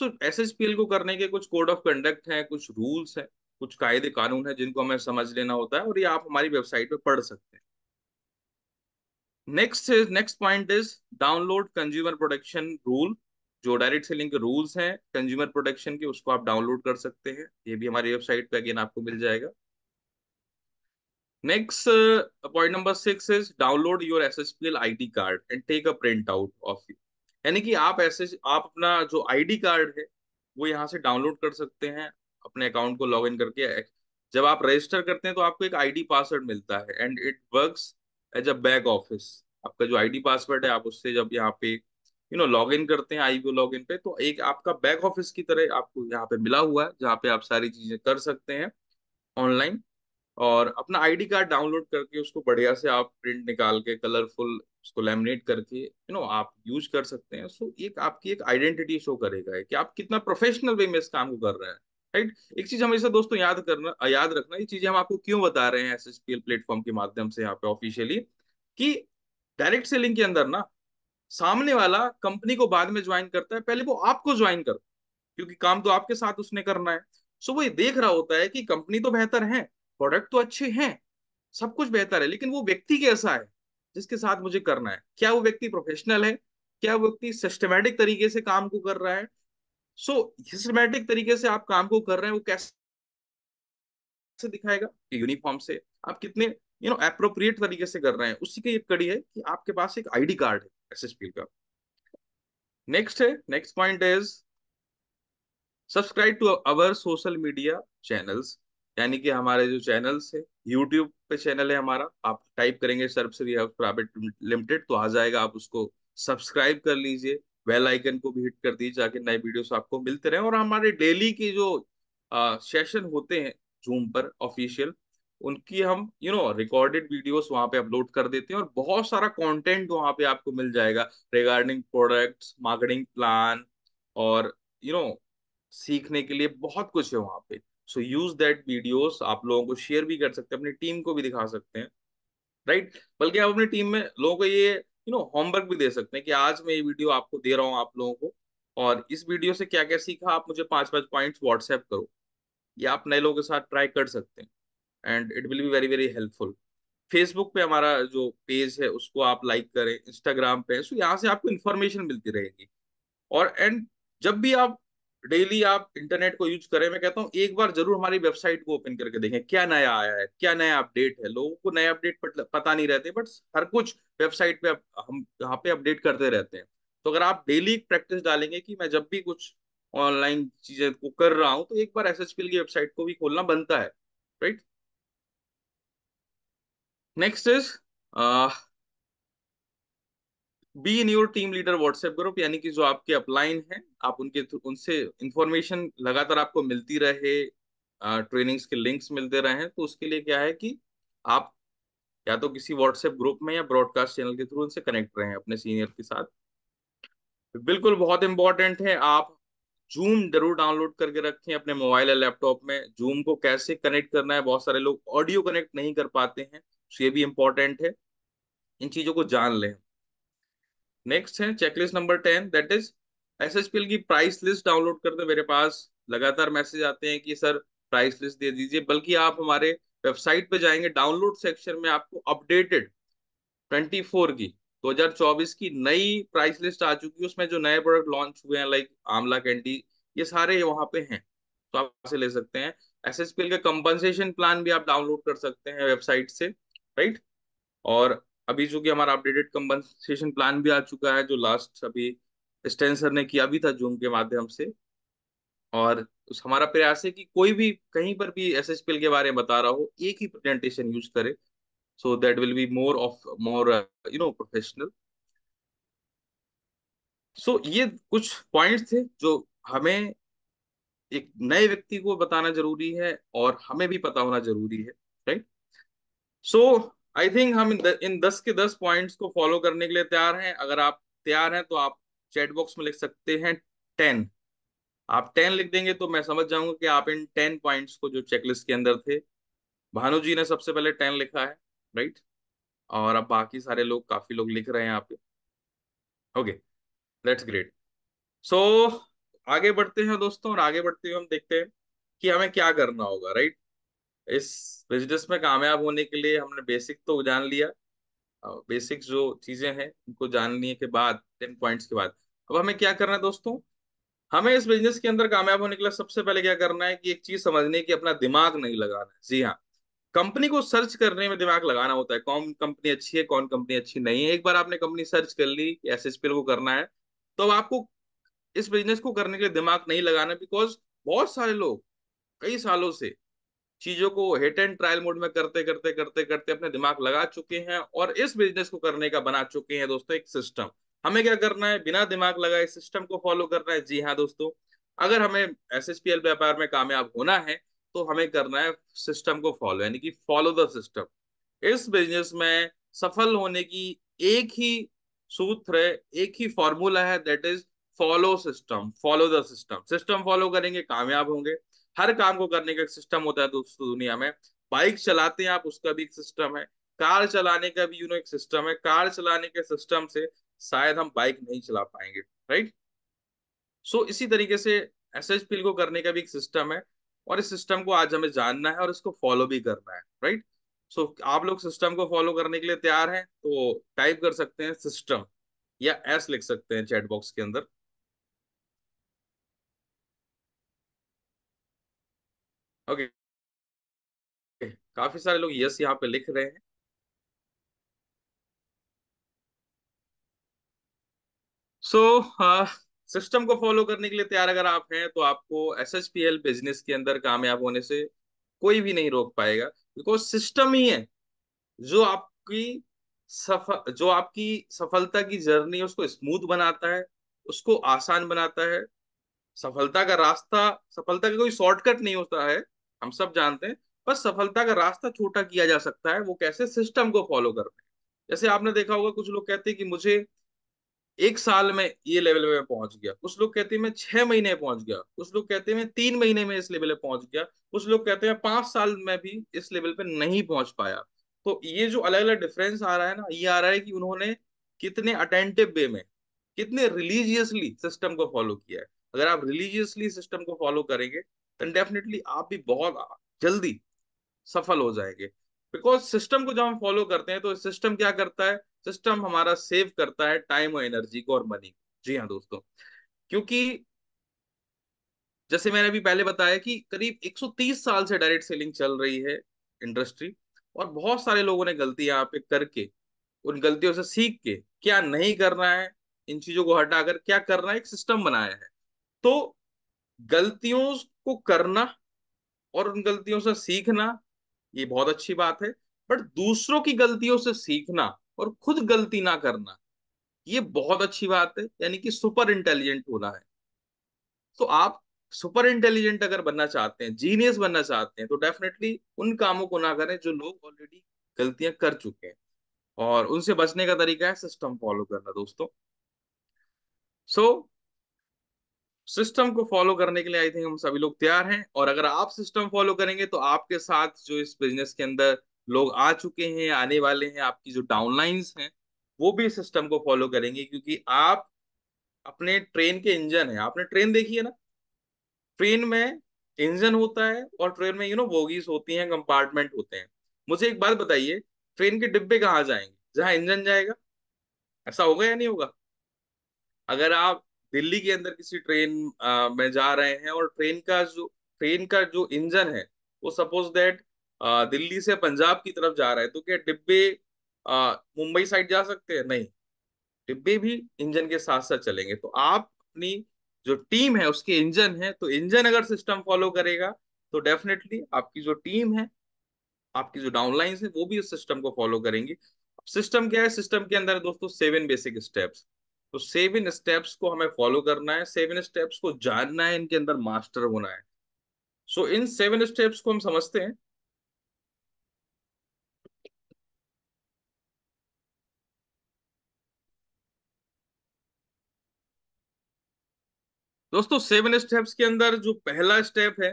so S H P L को करने के कुछ कोड ऑफ कंडक्ट हैं कुछ रूल्स हैं कुछ कायदे कानून है जिनको हमें समझ लेना होता है और ये आप हमारी वेबसाइट पे पढ़ सकते हैं next is next point is download consumer protection rule जो डायरेक्ट सेलिंग के रूल्स हैं कंज्यूमर प्रोटेक्शन के उसको आप डाउनलोड कर सकते हैं ये भी हमारी वेबसाइट पे अगेन आपको मिल जाएगा next point number six is download your S S card and take a print out of you यानी कि आप ऐसे आप अपना जो आई डी कार्ड है वो यहाँ से डाउनलोड कर सकते हैं अपने अकाउंट को लॉग इन करके जब आप रजिस्टर करते हैं तो आपको एक आई डी पासवर्ड मिलता है and it works as a back office आपका जो आईडी पासवर्ड है आप उससे जब यहाँ पे यू नो लॉग इन करते हैं आईवीओ लॉग इन पे तो एक आपका बैक ऑफिस की तरह आपको यहाँ पे मिला हुआ है जहाँ पे आप सारी चीजें कर सकते हैं ऑनलाइन और अपना आईडी कार्ड डाउनलोड करके उसको बढ़िया से आप प्रिंट निकाल के कलरफुल उसको लेमिनेट करके यू नो आप यूज कर सकते हैं सो एक आपकी एक आइडेंटिटी शो करेगा कि आप कितना प्रोफेशनल वे में इस काम को कर रहे हैं राइट एक चीज हमेशा दोस्तों याद करना याद रखना ये चीजें हम आपको क्यों बता रहे हैं एस प्लेटफॉर्म के माध्यम से यहाँ पे ऑफिशियली कि डायरेक्ट सेलिंग के अंदर ना सामने वाला कंपनी को बाद में ज्वाइन करता है पहले वो आपको ज्वाइन कर क्योंकि काम तो आपके साथ उसने करना है सो वो ये देख रहा होता है कि कंपनी तो बेहतर है प्रोडक्ट तो अच्छे हैं सब कुछ बेहतर है लेकिन वो व्यक्ति कैसा है जिसके साथ मुझे करना है क्या वो व्यक्ति प्रोफेशनल है क्या वो व्यक्ति सिस्टमेटिक तरीके से काम को कर रहा है सो सिस्टमेटिक तरीके से आप काम को कर रहे हैं वो कैसे दिखाएगा कि यूनिफॉर्म से आप कितने यू नो अप्रोप्रिएट तरीके से कर रहे हैं उसी की एक कड़ी है कि आपके पास एक आईडी कार्ड है एस का नेक्स्ट है next point is subscribe to our social media channels यानी कि हमारे जो चैनल्स है यूट्यूब पे चैनल है हमारा आप टाइप करेंगे सर्व प्राइवेट लिमिटेड तो आ जाएगा आप उसको सब्सक्राइब कर लीजिए बेल आइकन को भी हिट कर दीजिए जाके नए वीडियोस आपको मिलते रहे और हमारे डेली के जो आ, सेशन होते हैं जूम पर ऑफिशियल उनकी हम यू नो रिकॉर्डेड वीडियोस वहां पे अपलोड कर देते हैं और बहुत सारा कंटेंट वहां पे आपको मिल जाएगा रिगार्डिंग प्रोडक्ट्स मार्केटिंग प्लान और यू you नो know, सीखने के लिए बहुत कुछ है वहां पे सो यूज दैट वीडियोस आप लोगों को शेयर भी कर सकते हैं अपनी टीम को भी दिखा सकते हैं राइट right? बल्कि आप अपनी टीम में लोगों को ये यू नो होमवर्क भी दे सकते हैं कि आज मैं ये वीडियो आपको दे रहा हूँ आप लोगों को और इस वीडियो से क्या क्या सीखा आप मुझे पाँच पाँच पॉइंट्स व्हाट्सएप करो ये आप नए लोगों के साथ ट्राई कर सकते हैं and it will be very very helpful Facebook पे हमारा जो पेज है उसको आप लाइक करें इंस्टाग्राम पे सो यहाँ से आपको इन्फॉर्मेशन मिलती रहेगी और एंड जब भी आप डेली आप इंटरनेट को यूज करें मैं कहता हूँ एक बार जरूर हमारी वेबसाइट को ओपन करके देखें क्या नया आया है क्या नया अपडेट है लोगों को नया अपडेट पता नहीं रहते बट हर कुछ वेबसाइट पे हम यहाँ पे अपडेट करते रहते हैं तो अगर आप डेली प्रैक्टिस डालेंगे कि मैं जब भी कुछ ऑनलाइन चीजें को कर रहा हूँ तो एक बार एस की वेबसाइट को भी खोलना बनता है right next is be in your team leader WhatsApp group यानी कि जो आपके अपलाइन है आप उनके उनसे इंफॉर्मेशन लगातार आपको मिलती रहे ट्रेनिंग्स के लिंक्स मिलते रहे तो उसके लिए क्या है कि आप या तो किसी व्हाट्सएप ग्रुप में या ब्रॉडकास्ट चैनल के थ्रू उनसे कनेक्ट रहे अपने सीनियर के साथ बिल्कुल बहुत इंपॉर्टेंट है आप जूम जरूर डाउनलोड करके रखें अपने मोबाइल या लैपटॉप में जूम को कैसे कनेक्ट करना है बहुत सारे लोग ऑडियो कनेक्ट नहीं कर पाते हैं तो ये भी इम्पोर्टेंट है इन चीज़ों को जान लें नेक्स्ट है checklist number ten that is S SSPL की प्राइस लिस्ट डाउनलोड करते मेरे पास लगातार मैसेज आते हैं कि सर प्राइस लिस्ट दे दीजिए बल्कि आप हमारे वेबसाइट पे जाएंगे डाउनलोड सेक्शन में आपको अपडेटेड 24 की 2024 की नई प्राइस लिस्ट आ चुकी है उसमें जो नए प्रोडक्ट लॉन्च हुए हैं लाइक आमला कैंडी ये सारे वहां पे हैं तो आप से ले सकते हैं एस एस पी एल का कंपनसेशन प्लान भी आप डाउनलोड कर सकते हैं वेबसाइट से राइट और अभी जो कि हमारा अपडेटेड कम्पनसेशन प्लान भी आ चुका है जो लास्ट अभी स्टेंसर ने किया भी था जूम के माध्यम से और उस हमारा प्रयास है कि कोई भी कहीं पर भी एस एस पी एल के बारे में बता रहा हो एक ही प्रेजेंटेशन यूज करे so that will be more of more you know professional so ये कुछ पॉइंट्स थे जो हमें एक नए व्यक्ति को बताना जरूरी है और हमें भी पता होना जरूरी है right so so, I think हम इन, दस के दस पॉइंट्स को फॉलो करने के लिए तैयार हैं अगर आप तैयार हैं तो आप चैट बॉक्स में लिख सकते हैं टेन आप टेन लिख देंगे तो मैं समझ जाऊंगा कि आप इन टेन पॉइंट्स को जो चेकलिस्ट के अंदर थे भानु जी ने सबसे पहले टेन लिखा है राइट और अब बाकी सारे लोग काफी लोग लिख रहे हैं यहाँ पे ओके दैट्स ग्रेट सो आगे बढ़ते हैं दोस्तों और आगे बढ़ते हुए हम देखते हैं कि हमें क्या करना होगा राइट इस बिजनेस में कामयाब होने के लिए हमने बेसिक तो जान लिया बेसिक जो चीजें हैं उनको जानने के बाद टेन पॉइंट्स के बाद अब हमें क्या करना है दोस्तों हमें इस बिजनेस के अंदर कामयाब होने के लिए सबसे पहले क्या करना है कि एक चीज समझने की अपना दिमाग नहीं लगाना है जी हाँ कंपनी को सर्च करने में दिमाग लगाना होता है कौन कंपनी अच्छी है कौन कंपनी अच्छी नहीं है एक बार आपने कंपनी सर्च कर ली एस एस को करना है तो अब आपको इस बिजनेस को करने के लिए दिमाग नहीं लगाना बिकॉज बहुत सारे लोग कई सालों से चीजों को हेट एंड ट्रायल मोड में करते करते करते करते अपने दिमाग लगा चुके हैं और इस बिजनेस को करने का बना चुके हैं दोस्तों एक सिस्टम हमें क्या करना है बिना दिमाग लगाए सिस्टम को फॉलो करना है जी हाँ दोस्तों अगर हमें एस एस पी एल व्यापार में कामयाब होना है तो हमें करना है सिस्टम को फॉलो यानी कि फॉलो द सिस्टम इस बिजनेस में सफल होने की एक ही सूत्र है एक ही फॉर्मूला है that is follow system follow the system system follow करेंगे कामयाब होंगे हर काम को करने का एक सिस्टम होता है दोस्तों दुनिया में बाइक चलाते हैं आप उसका भी एक सिस्टम है कार चलाने का भी यू नो एक सिस्टम है कार चलाने के सिस्टम से शायद हम बाइक नहीं चला पाएंगे राइट सो so, इसी तरीके से एस एच को करने का भी एक सिस्टम है और इस सिस्टम को आज हमें जानना है और इसको फॉलो भी करना है राइट सो so, आप लोग सिस्टम को फॉलो करने के लिए तैयार हैं तो टाइप कर सकते हैं सिस्टम या एस लिख सकते हैं चैट बॉक्स के अंदर ओके okay. काफी सारे लोग यस यहाँ पे लिख रहे हैं सो so, सिस्टम हाँ, को फॉलो करने के लिए तैयार अगर आप हैं तो आपको S H P L business के अंदर कामयाब होने से कोई भी नहीं रोक पाएगा बिकॉज सिस्टम ही है जो आपकी सफल जो आपकी सफलता की जर्नी उसको स्मूथ बनाता है उसको आसान बनाता है सफलता का रास्ता सफलता का कोई शॉर्टकट नहीं होता है हम सब जानते हैं बस सफलता का रास्ता छोटा किया जा सकता है वो कैसे सिस्टम को फॉलो हैं जैसे आपने देखा होगा कुछ लोग कहते हैं कि मुझे एक साल में ये लेवल में पहुंच गया कुछ लोग कहते हैं मैं छह महीने पहुंच गया कुछ लोग कहते हैं मैं तीन महीने में इस लेवल पे पहुंच गया कुछ लोग कहते हैं पांच साल में भी इस लेवल पे नहीं पहुंच पाया तो ये जो अलग अलग डिफरेंस आ रहा है ना ये आ रहा है कि उन्होंने कितने अटेंटिव वे में कितने रिलीजियसली सिस्टम को फॉलो किया है अगर आप रिलीजियसली सिस्टम को फॉलो करेंगे देन डेफिनेटली आप भी बहुत जल्दी सफल हो जाएंगे बिकॉज सिस्टम को जब हम फॉलो करते हैं तो सिस्टम क्या करता है सिस्टम हमारा सेव करता है टाइम और एनर्जी को और मनी जी हाँ दोस्तों क्योंकि जैसे मैंने अभी पहले बताया कि करीब 130 साल से डायरेक्ट सेलिंग चल रही है इंडस्ट्री और बहुत सारे लोगों ने गलती यहाँ पे करके उन गलतियों से सीख के क्या नहीं करना है इन चीजों को हटाकर क्या करना है एक सिस्टम बनाया है तो गलतियों को करना और उन गलतियों से सीखना ये बहुत अच्छी बात है बट दूसरों की गलतियों से सीखना और खुद गलती ना करना ये बहुत अच्छी बात है यानी कि सुपर इंटेलिजेंट होना है तो आप सुपर इंटेलिजेंट अगर बनना चाहते हैं जीनियस बनना चाहते हैं तो डेफिनेटली उन कामों को ना करें जो लोग ऑलरेडी गलतियां कर चुके हैं और उनसे बचने का तरीका है सिस्टम फॉलो करना दोस्तों सो so, सिस्टम को फॉलो करने के लिए आई थिंक हम सभी लोग तैयार हैं और अगर आप सिस्टम फॉलो करेंगे तो आपके साथ जो इस बिजनेस के अंदर लोग आ चुके हैं आने वाले हैं आपकी जो डाउनलाइंस हैं वो भी सिस्टम को फॉलो करेंगे क्योंकि आप अपने ट्रेन के इंजन है आपने ट्रेन देखी है ना ट्रेन में इंजन होता है और ट्रेन में यू नो बोगीज होती हैं कंपार्टमेंट होते हैं मुझे एक बात बताइए ट्रेन के डिब्बे कहाँ जाएंगे जहां इंजन जाएगा ऐसा होगा या नहीं होगा अगर आप दिल्ली के अंदर किसी ट्रेन में जा रहे हैं और ट्रेन का जो ट्रेन का जो इंजन है वो सपोज दैट दिल्ली से पंजाब की तरफ जा रहा है तो क्या डिब्बे मुंबई साइड जा सकते हैं नहीं डिब्बे भी इंजन के साथ साथ चलेंगे तो आप अपनी जो टीम है उसके इंजन है तो इंजन अगर सिस्टम फॉलो करेगा तो डेफिनेटली आपकी जो टीम है आपकी जो डाउनलाइंस है वो भी उस सिस्टम को फॉलो करेंगी सिस्टम क्या है सिस्टम के अंदर दोस्तों सेवन बेसिक स्टेप्स तो सेव इन स्टेप्स को हमें फॉलो करना है सेव इन स्टेप्स को जानना है इनके अंदर मास्टर होना है सो इन सेवन स्टेप्स को हम समझते हैं दोस्तों सेवन स्टेप्स के अंदर जो पहला स्टेप है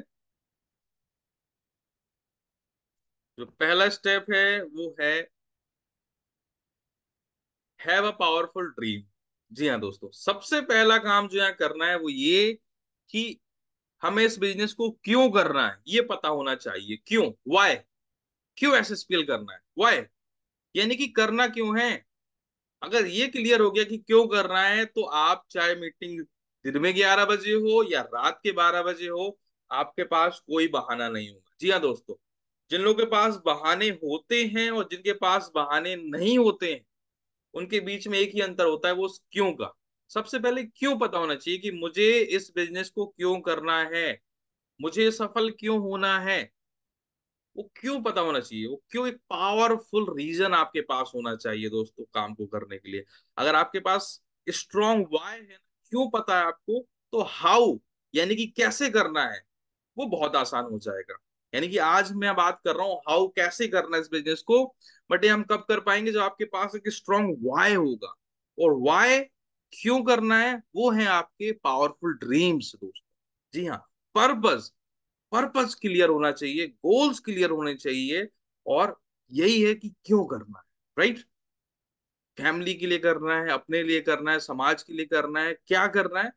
जो पहला स्टेप है वो है हैव अ पावरफुल ड्रीम जी हाँ दोस्तों सबसे पहला काम जो यहाँ करना है वो ये कि हमें इस बिजनेस को क्यों करना है ये पता होना चाहिए क्यों वाय क्यों एस करना है वाय यानी कि करना क्यों है अगर ये क्लियर हो गया कि क्यों करना है तो आप चाहे मीटिंग दिन में ग्यारह बजे हो या रात के बारह बजे हो आपके पास कोई बहाना नहीं होगा जी हाँ दोस्तों जिन लोगों के पास बहाने होते हैं और जिनके पास बहाने नहीं होते हैं उनके बीच में एक ही अंतर होता है वो क्यों का सबसे पहले क्यों पता होना चाहिए कि मुझे इस बिजनेस को क्यों करना है मुझे सफल क्यों होना है वो क्यों पता होना चाहिए वो क्यों एक पावरफुल रीजन आपके पास होना चाहिए दोस्तों काम को करने के लिए अगर आपके पास स्ट्रॉन्ग वाई है क्यों पता है आपको तो हाउ यानी कि कैसे करना है वो बहुत आसान हो जाएगा यानी कि आज मैं बात कर रहा हूँ हाउ कैसे करना है इस बिजनेस को बट ये हम कब कर पाएंगे जो आपके पास एक स्ट्रॉन्ग वाय होगा और वाय क्यों करना है वो है आपके पावरफुल ड्रीम्स दोस्तों जी हाँ पर्पज पर्पज क्लियर होना चाहिए गोल्स क्लियर होने चाहिए और यही है कि क्यों करना है राइट फैमिली के लिए करना है अपने लिए करना है समाज के लिए करना है क्या करना है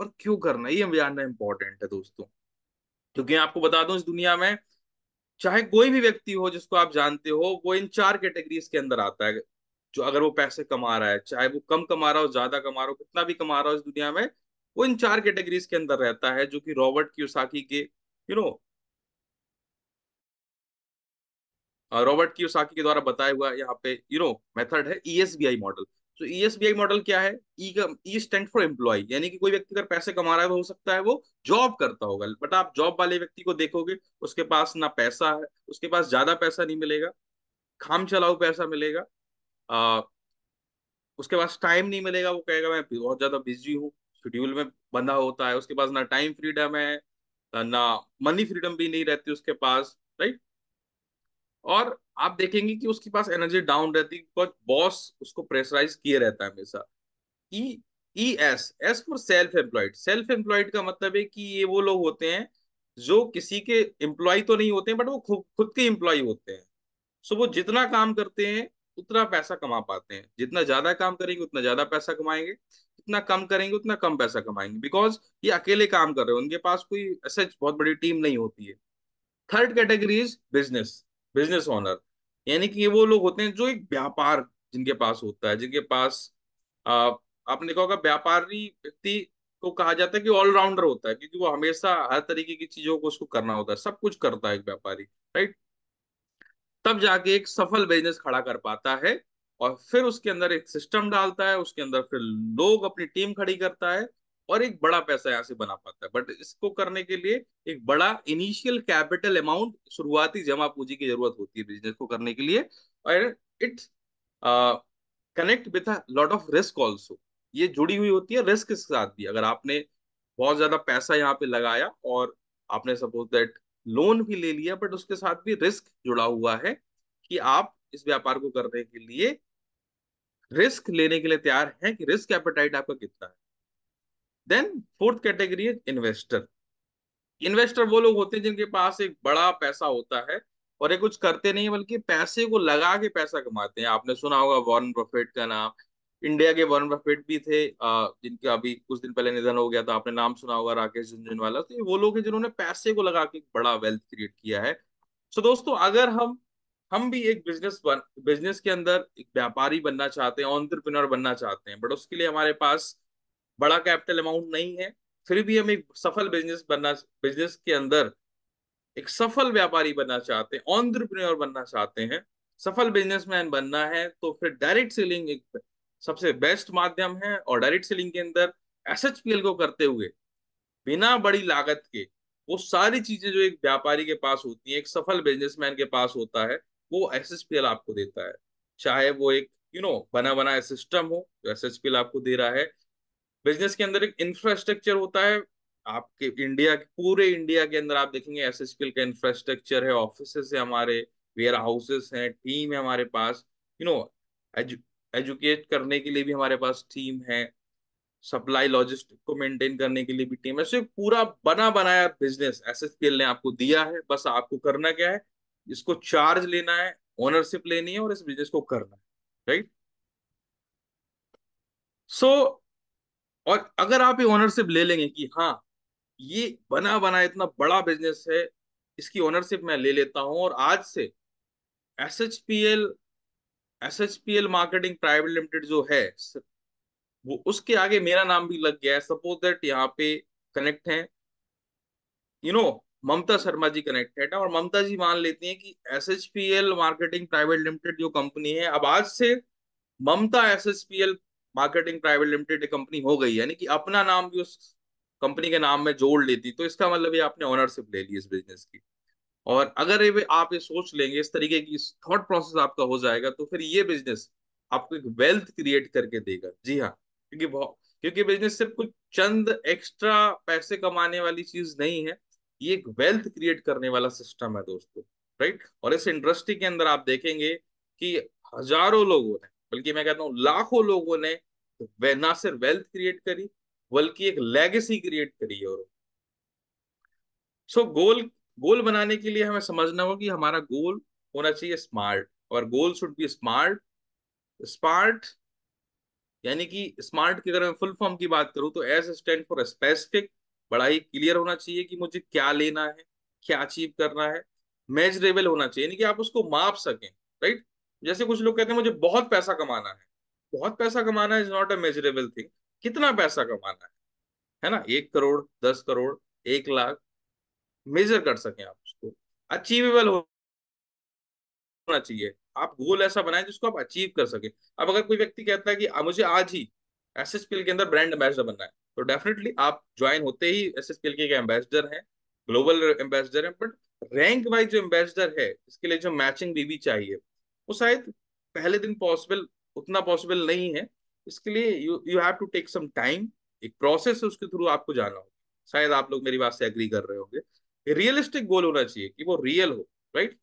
और क्यों करना है ये जानना इंपॉर्टेंट है दोस्तों क्योंकि आपको बता दूं इस दुनिया में चाहे कोई भी व्यक्ति हो जिसको आप जानते हो वो इन चार कैटेगरीज के अंदर आता है जो अगर वो पैसे कमा रहा है चाहे वो कम कमा रहा हो ज्यादा कमा रहा हो कितना भी कमा रहा हो इस दुनिया में वो इन चार कैटेगरीज के अंदर रहता है जो कि रॉबर्ट कियोसाकी के यू नो रॉबर्ट की के द्वारा बताया हुआ यहाँ पे यू नो मेथड है ई e मॉडल तो ईएसबीआई e मॉडल क्या है ई e का ई स्टैंड फॉर एम्प्लॉय यानी कि कोई व्यक्ति अगर पैसे कमा रहा है हो सकता है वो जॉब करता होगा बट आप जॉब वाले व्यक्ति को देखोगे उसके पास ना पैसा है उसके पास ज्यादा पैसा नहीं मिलेगा खाम चलाऊ पैसा मिलेगा आ, उसके पास टाइम नहीं मिलेगा वो कहेगा मैं बहुत ज्यादा बिजी हूँ शेड्यूल में बंधा होता है उसके पास ना टाइम फ्रीडम है ना मनी फ्रीडम भी नहीं रहती उसके पास राइट और आप देखेंगे कि उसके पास एनर्जी डाउन रहती है बॉस उसको प्रेशराइज किए रहता है हमेशा E E S S for self employed self employed का मतलब है कि ये वो लोग होते हैं जो किसी के एम्प्लॉय तो नहीं होते हैं बट वो खुद खुद के एम्प्लॉय होते हैं सो वो जितना काम करते हैं उतना पैसा कमा पाते हैं जितना ज्यादा काम करेंगे उतना ज्यादा पैसा कमाएंगे जितना कम करेंगे उतना कम पैसा कमाएंगे बिकॉज ये अकेले काम कर रहे हैं उनके पास कोई ऐसे बहुत बड़ी टीम नहीं होती है third category is business business owner यानी कि ये वो लोग होते हैं जो एक व्यापार जिनके पास होता है जिनके पास आ, आपने कहा होगा व्यापारी व्यक्ति को कहा जाता है कि ऑलराउंडर होता है क्योंकि वो हमेशा हर तरीके की चीजों को उसको करना होता है सब कुछ करता है एक व्यापारी राइट तब जाके एक सफल बिजनेस खड़ा कर पाता है और फिर उसके अंदर एक सिस्टम डालता है उसके अंदर फिर लोग अपनी टीम खड़ी करता है और एक बड़ा पैसा यहाँ से बना पाता है बट इसको करने के लिए एक बड़ा इनिशियल कैपिटल अमाउंट शुरुआती जमा पूंजी की जरूरत होती है बिजनेस को करने के लिए और it connect with lot of risk also ये जुड़ी हुई होती है रिस्क के साथ भी अगर आपने बहुत ज्यादा पैसा यहाँ पे लगाया और आपने सपोज दैट लोन भी ले लिया बट उसके साथ भी रिस्क जुड़ा हुआ है कि आप इस व्यापार को करने के लिए रिस्क लेने के लिए तैयार हैं कि रिस्क एपेटाइट आपका कितना है देन फोर्थ कैटेगरी है इन्वेस्टर इन्वेस्टर वो लोग होते हैं जिनके पास एक बड़ा पैसा होता है और ये कुछ करते नहीं बल्कि पैसे को लगा के पैसा कमाते हैं आपने सुना होगा वॉरेन बफेट का नाम इंडिया के वॉरेन बफेट भी थे जिनका अभी कुछ दिन पहले निधन हो गया था आपने नाम सुना होगा राकेश झुंझुनवाला तो ये वो लोग हैं जिन्होंने पैसे को लगा के बड़ा वेल्थ क्रिएट किया है सो दोस्तों अगर हम हम भी एक बिजनेस बन बिजनेस के अंदर एक व्यापारी बनना चाहते हैं ऑन्टरप्रिनर बनना चाहते हैं बट उसके लिए हमारे पास बड़ा कैपिटल अमाउंट नहीं है फिर भी हम एक सफल बिजनेस बनना बिजनेस के अंदर एक सफल व्यापारी बनना चाहते हैं ऑन्ट्रप्रन्योर बनना चाहते हैं सफल बिजनेसमैन बनना है तो फिर डायरेक्ट सेलिंग एक सबसे बेस्ट माध्यम है और डायरेक्ट सेलिंग के अंदर एस को करते हुए बिना बड़ी लागत के वो सारी चीजें जो एक व्यापारी के पास होती है एक सफल बिजनेसमैन के पास होता है वो एस आपको देता है चाहे वो एक यू you नो know, बना बनाया सिस्टम हो जो एस आपको दे रहा है बिजनेस के अंदर एक इंफ्रास्ट्रक्चर होता है आपके इंडिया पूरे इंडिया के अंदर आप देखेंगे एस एस का इंफ्रास्ट्रक्चर है ऑफिस है हमारे वेयर हाउसेस हैं टीम है हमारे पास यू नो एजुकेट करने के लिए भी हमारे पास टीम है सप्लाई लॉजिस्टिक को मेंटेन करने के लिए भी टीम है सो पूरा बना बनाया बिजनेस एस एस ने आपको दिया है बस आपको करना क्या है इसको चार्ज लेना है ओनरशिप लेनी है और इस बिजनेस को करना है राइट सो और अगर आप ये ओनरशिप ले लेंगे कि हाँ ये बना बना इतना बड़ा बिजनेस है इसकी ओनरशिप मैं ले लेता हूं और आज से S H P L S H P L marketing private limited जो है वो उसके आगे मेरा नाम भी लग गया है सपोज दैट यहाँ पे कनेक्ट है you know Mamta Sharma ji connected है और ममता जी मान लेती हैं कि S H P L marketing private limited जो कंपनी है अब आज से Mamta S H P L marketing private limited company हो गई यानी कि अपना नाम भी उस कंपनी के नाम में जोड़ लेती तो इसका मतलब ये आपने ऑनरशिप ले ली इस बिजनेस की और अगर ये आप ये सोच लेंगे इस तरीके की थॉट प्रोसेस आपका हो जाएगा तो फिर ये बिजनेस आपको एक वेल्थ क्रिएट करके देगा जी हाँ क्योंकि क्योंकि बिजनेस सिर्फ कुछ चंद एक्स्ट्रा पैसे कमाने वाली चीज नहीं है ये एक वेल्थ क्रिएट करने वाला सिस्टम है दोस्तों राइट और इस इंडस्ट्री के अंदर आप देखेंगे कि हजारों लोगों ने बल्कि मैं कहता हूँ लाखों लोगों ने वे ना सिर्फ वेल्थ क्रिएट करी बल्कि एक लेगेसी क्रिएट करी है और सो गोल गोल बनाने के लिए हमें समझना होगा कि हमारा गोल होना चाहिए स्मार्ट और goal should be smart smart यानी कि स्मार्ट की अगर मैं फुल फॉर्म की बात करूं तो एस स्टैंड फॉर स्पेसिफिक बड़ा ही क्लियर होना चाहिए कि मुझे क्या लेना है क्या अचीव करना है मेजरेबल होना चाहिए यानी कि आप उसको माप सकें राइट जैसे कुछ लोग कहते हैं मुझे बहुत पैसा कमाना है बहुत पैसा कमाना is not a measurable thing कितना पैसा कमाना है है ना एक करोड़ दस करोड़ एक लाख मेजर कर सके आप उसको अचीवेबल होना चाहिए आप गोल ऐसा बनाए जिसको आप अचीव कर सके अब अगर कोई व्यक्ति कहता है कि मुझे आज ही एस एस के अंदर ब्रांड एम्बेसडर बनना है तो डेफिनेटली आप ज्वाइन होते ही एस एस के एम्बेसडर हैं ग्लोबल एम्बेसडर हैं बट रैंक वाइज जो एम्बेसडर है इसके लिए जो मैचिंग बीबी चाहिए वो शायद पहले दिन पॉसिबल उतना पॉसिबल नहीं है इसके लिए you you have to take some time एक प्रोसेस है उसके थ्रू आपको जाना होगा शायद आप लोग मेरी बात से एग्री कर रहे होंगे रियलिस्टिक गोल होना चाहिए कि वो रियल हो राइट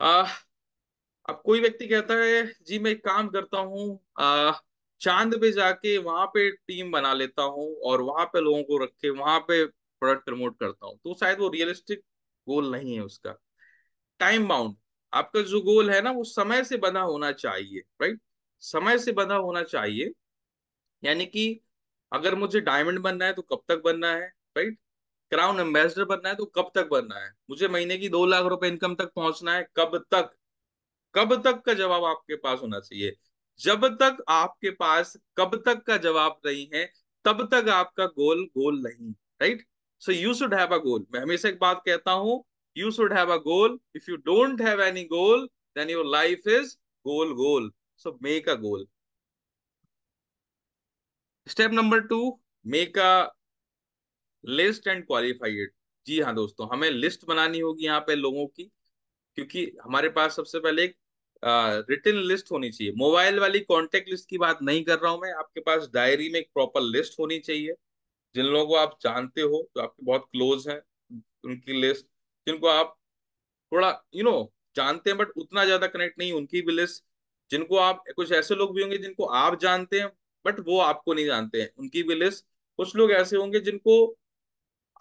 आ, अब कोई व्यक्ति कहता है जी मैं एक काम करता हूँ चांद पे जाके वहां पे टीम बना लेता हूँ और वहां पे लोगों को रख के वहां पे प्रोडक्ट प्रमोट करता हूँ तो शायद वो रियलिस्टिक गोल नहीं है उसका टाइम बाउंड आपका जो गोल है ना वो समय से बना होना चाहिए राइट समय से बना होना चाहिए यानी कि अगर मुझे डायमंड बनना है तो कब तक बनना है राइट क्राउन एम्बेसडर बनना है तो कब तक बनना है मुझे महीने की दो लाख रुपए इनकम तक पहुंचना है कब तक कब तक का जवाब आपके पास होना चाहिए जब तक आपके पास कब तक का जवाब नहीं है तब तक आपका गोल गोल नहीं right so you should have a goal मैं हमेशा एक बात कहता हूं you should have a goal. If you don't have any goal, then your life is goal, goal. So make a goal. Step number 2 make a list and qualify it. जी हाँ दोस्तों हमें लिस्ट बनानी होगी यहाँ पे लोगों की क्योंकि हमारे पास सबसे पहले एक रिटर्न लिस्ट होनी चाहिए मोबाइल वाली कॉन्टेक्ट लिस्ट की बात नहीं कर रहा हूं मैं आपके पास डायरी में एक प्रॉपर लिस्ट होनी चाहिए जिन लोगों को आप जानते हो जो आपके बहुत क्लोज है उनकी लिस्ट जिनको आप थोड़ा यू नो जानते हैं बट उतना ज्यादा कनेक्ट नहीं उनकी भी लिस्ट जिनको आप कुछ ऐसे लोग भी होंगे जिनको आप जानते हैं बट वो आपको नहीं जानते हैं उनकी भी लिस्ट कुछ लोग ऐसे होंगे जिनको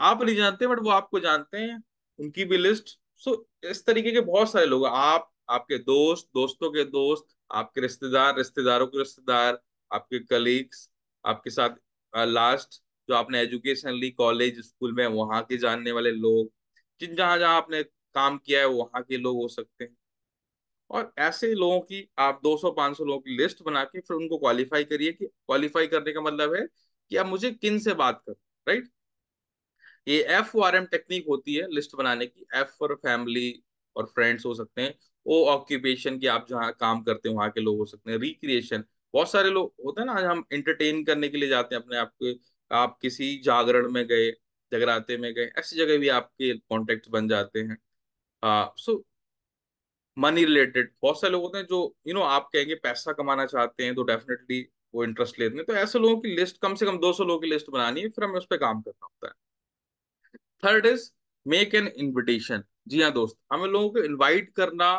आप नहीं जानते बट वो आपको जानते हैं उनकी भी लिस्ट सो इस तरीके के बहुत सारे लोग आप आपके दोस्त दोस्तों के दोस्त आपके रिश्तेदार रिश्तेदारों के रिश्तेदार आपके कलीग्स आपके साथ लास्ट uh, जो आपने एजुकेशन ली कॉलेज स्कूल में वहां के जानने वाले लोग जिन जहां जहां आपने काम किया है वहां के लोग हो सकते हैं और ऐसे लोगों की आप 200-500 लोगों की लिस्ट बना के फिर उनको क्वालिफाई करिए कि क्वालिफाई करने का मतलब है कि आप मुझे किन से बात कर राइट ये F O R M technique होती है लिस्ट बनाने की एफ फॉर फैमिली और फ्रेंड्स हो सकते हैं ओ ऑक्यूपेशन की आप जहाँ काम करते हैं वहां के लोग हो सकते हैं रिक्रिएशन बहुत सारे लोग होते हैं ना हम इंटरटेन करने के लिए जाते हैं अपने आप आप किसी जागरण में गए जगराते में गए ऐसी जगह भी आपके कॉन्टेक्ट बन जाते हैं सो मनी रिलेटेड बहुत सारे लोग होते हैं जो यू you नो know, आप कहेंगे पैसा कमाना चाहते हैं तो डेफिनेटली वो इंटरेस्ट लेते हैं तो ऐसे लोगों की लिस्ट कम से कम 200 लोगों की लिस्ट बनानी है फिर हमें उस पर काम करना होता है third is make an invitation जी हाँ दोस्त हमें लोगों को इन्वाइट करना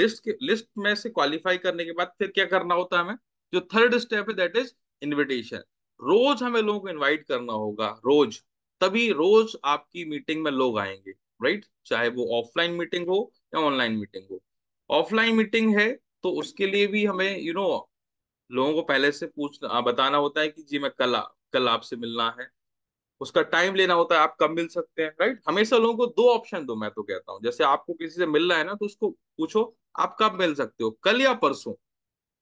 लिस्ट के लिस्ट में से क्वालिफाई करने के बाद फिर क्या करना होता है हमें जो थर्ड स्टेप है दैट इज इन्विटेशन रोज हमें लोगों को इनवाइट करना होगा रोज तभी रोज आपकी मीटिंग में लोग आएंगे राइट चाहे वो ऑफलाइन मीटिंग हो या ऑनलाइन मीटिंग हो ऑफलाइन मीटिंग है तो उसके लिए भी हमें यू you नो know, लोगों को पहले से पूछना बताना होता है कि जी मैं कल कल आपसे मिलना है उसका टाइम लेना होता है आप कब मिल सकते हैं राइट हमेशा लोगों को दो ऑप्शन दो मैं तो कहता हूँ जैसे आपको किसी से मिलना है ना तो उसको पूछो आप कब मिल सकते हो कल या परसों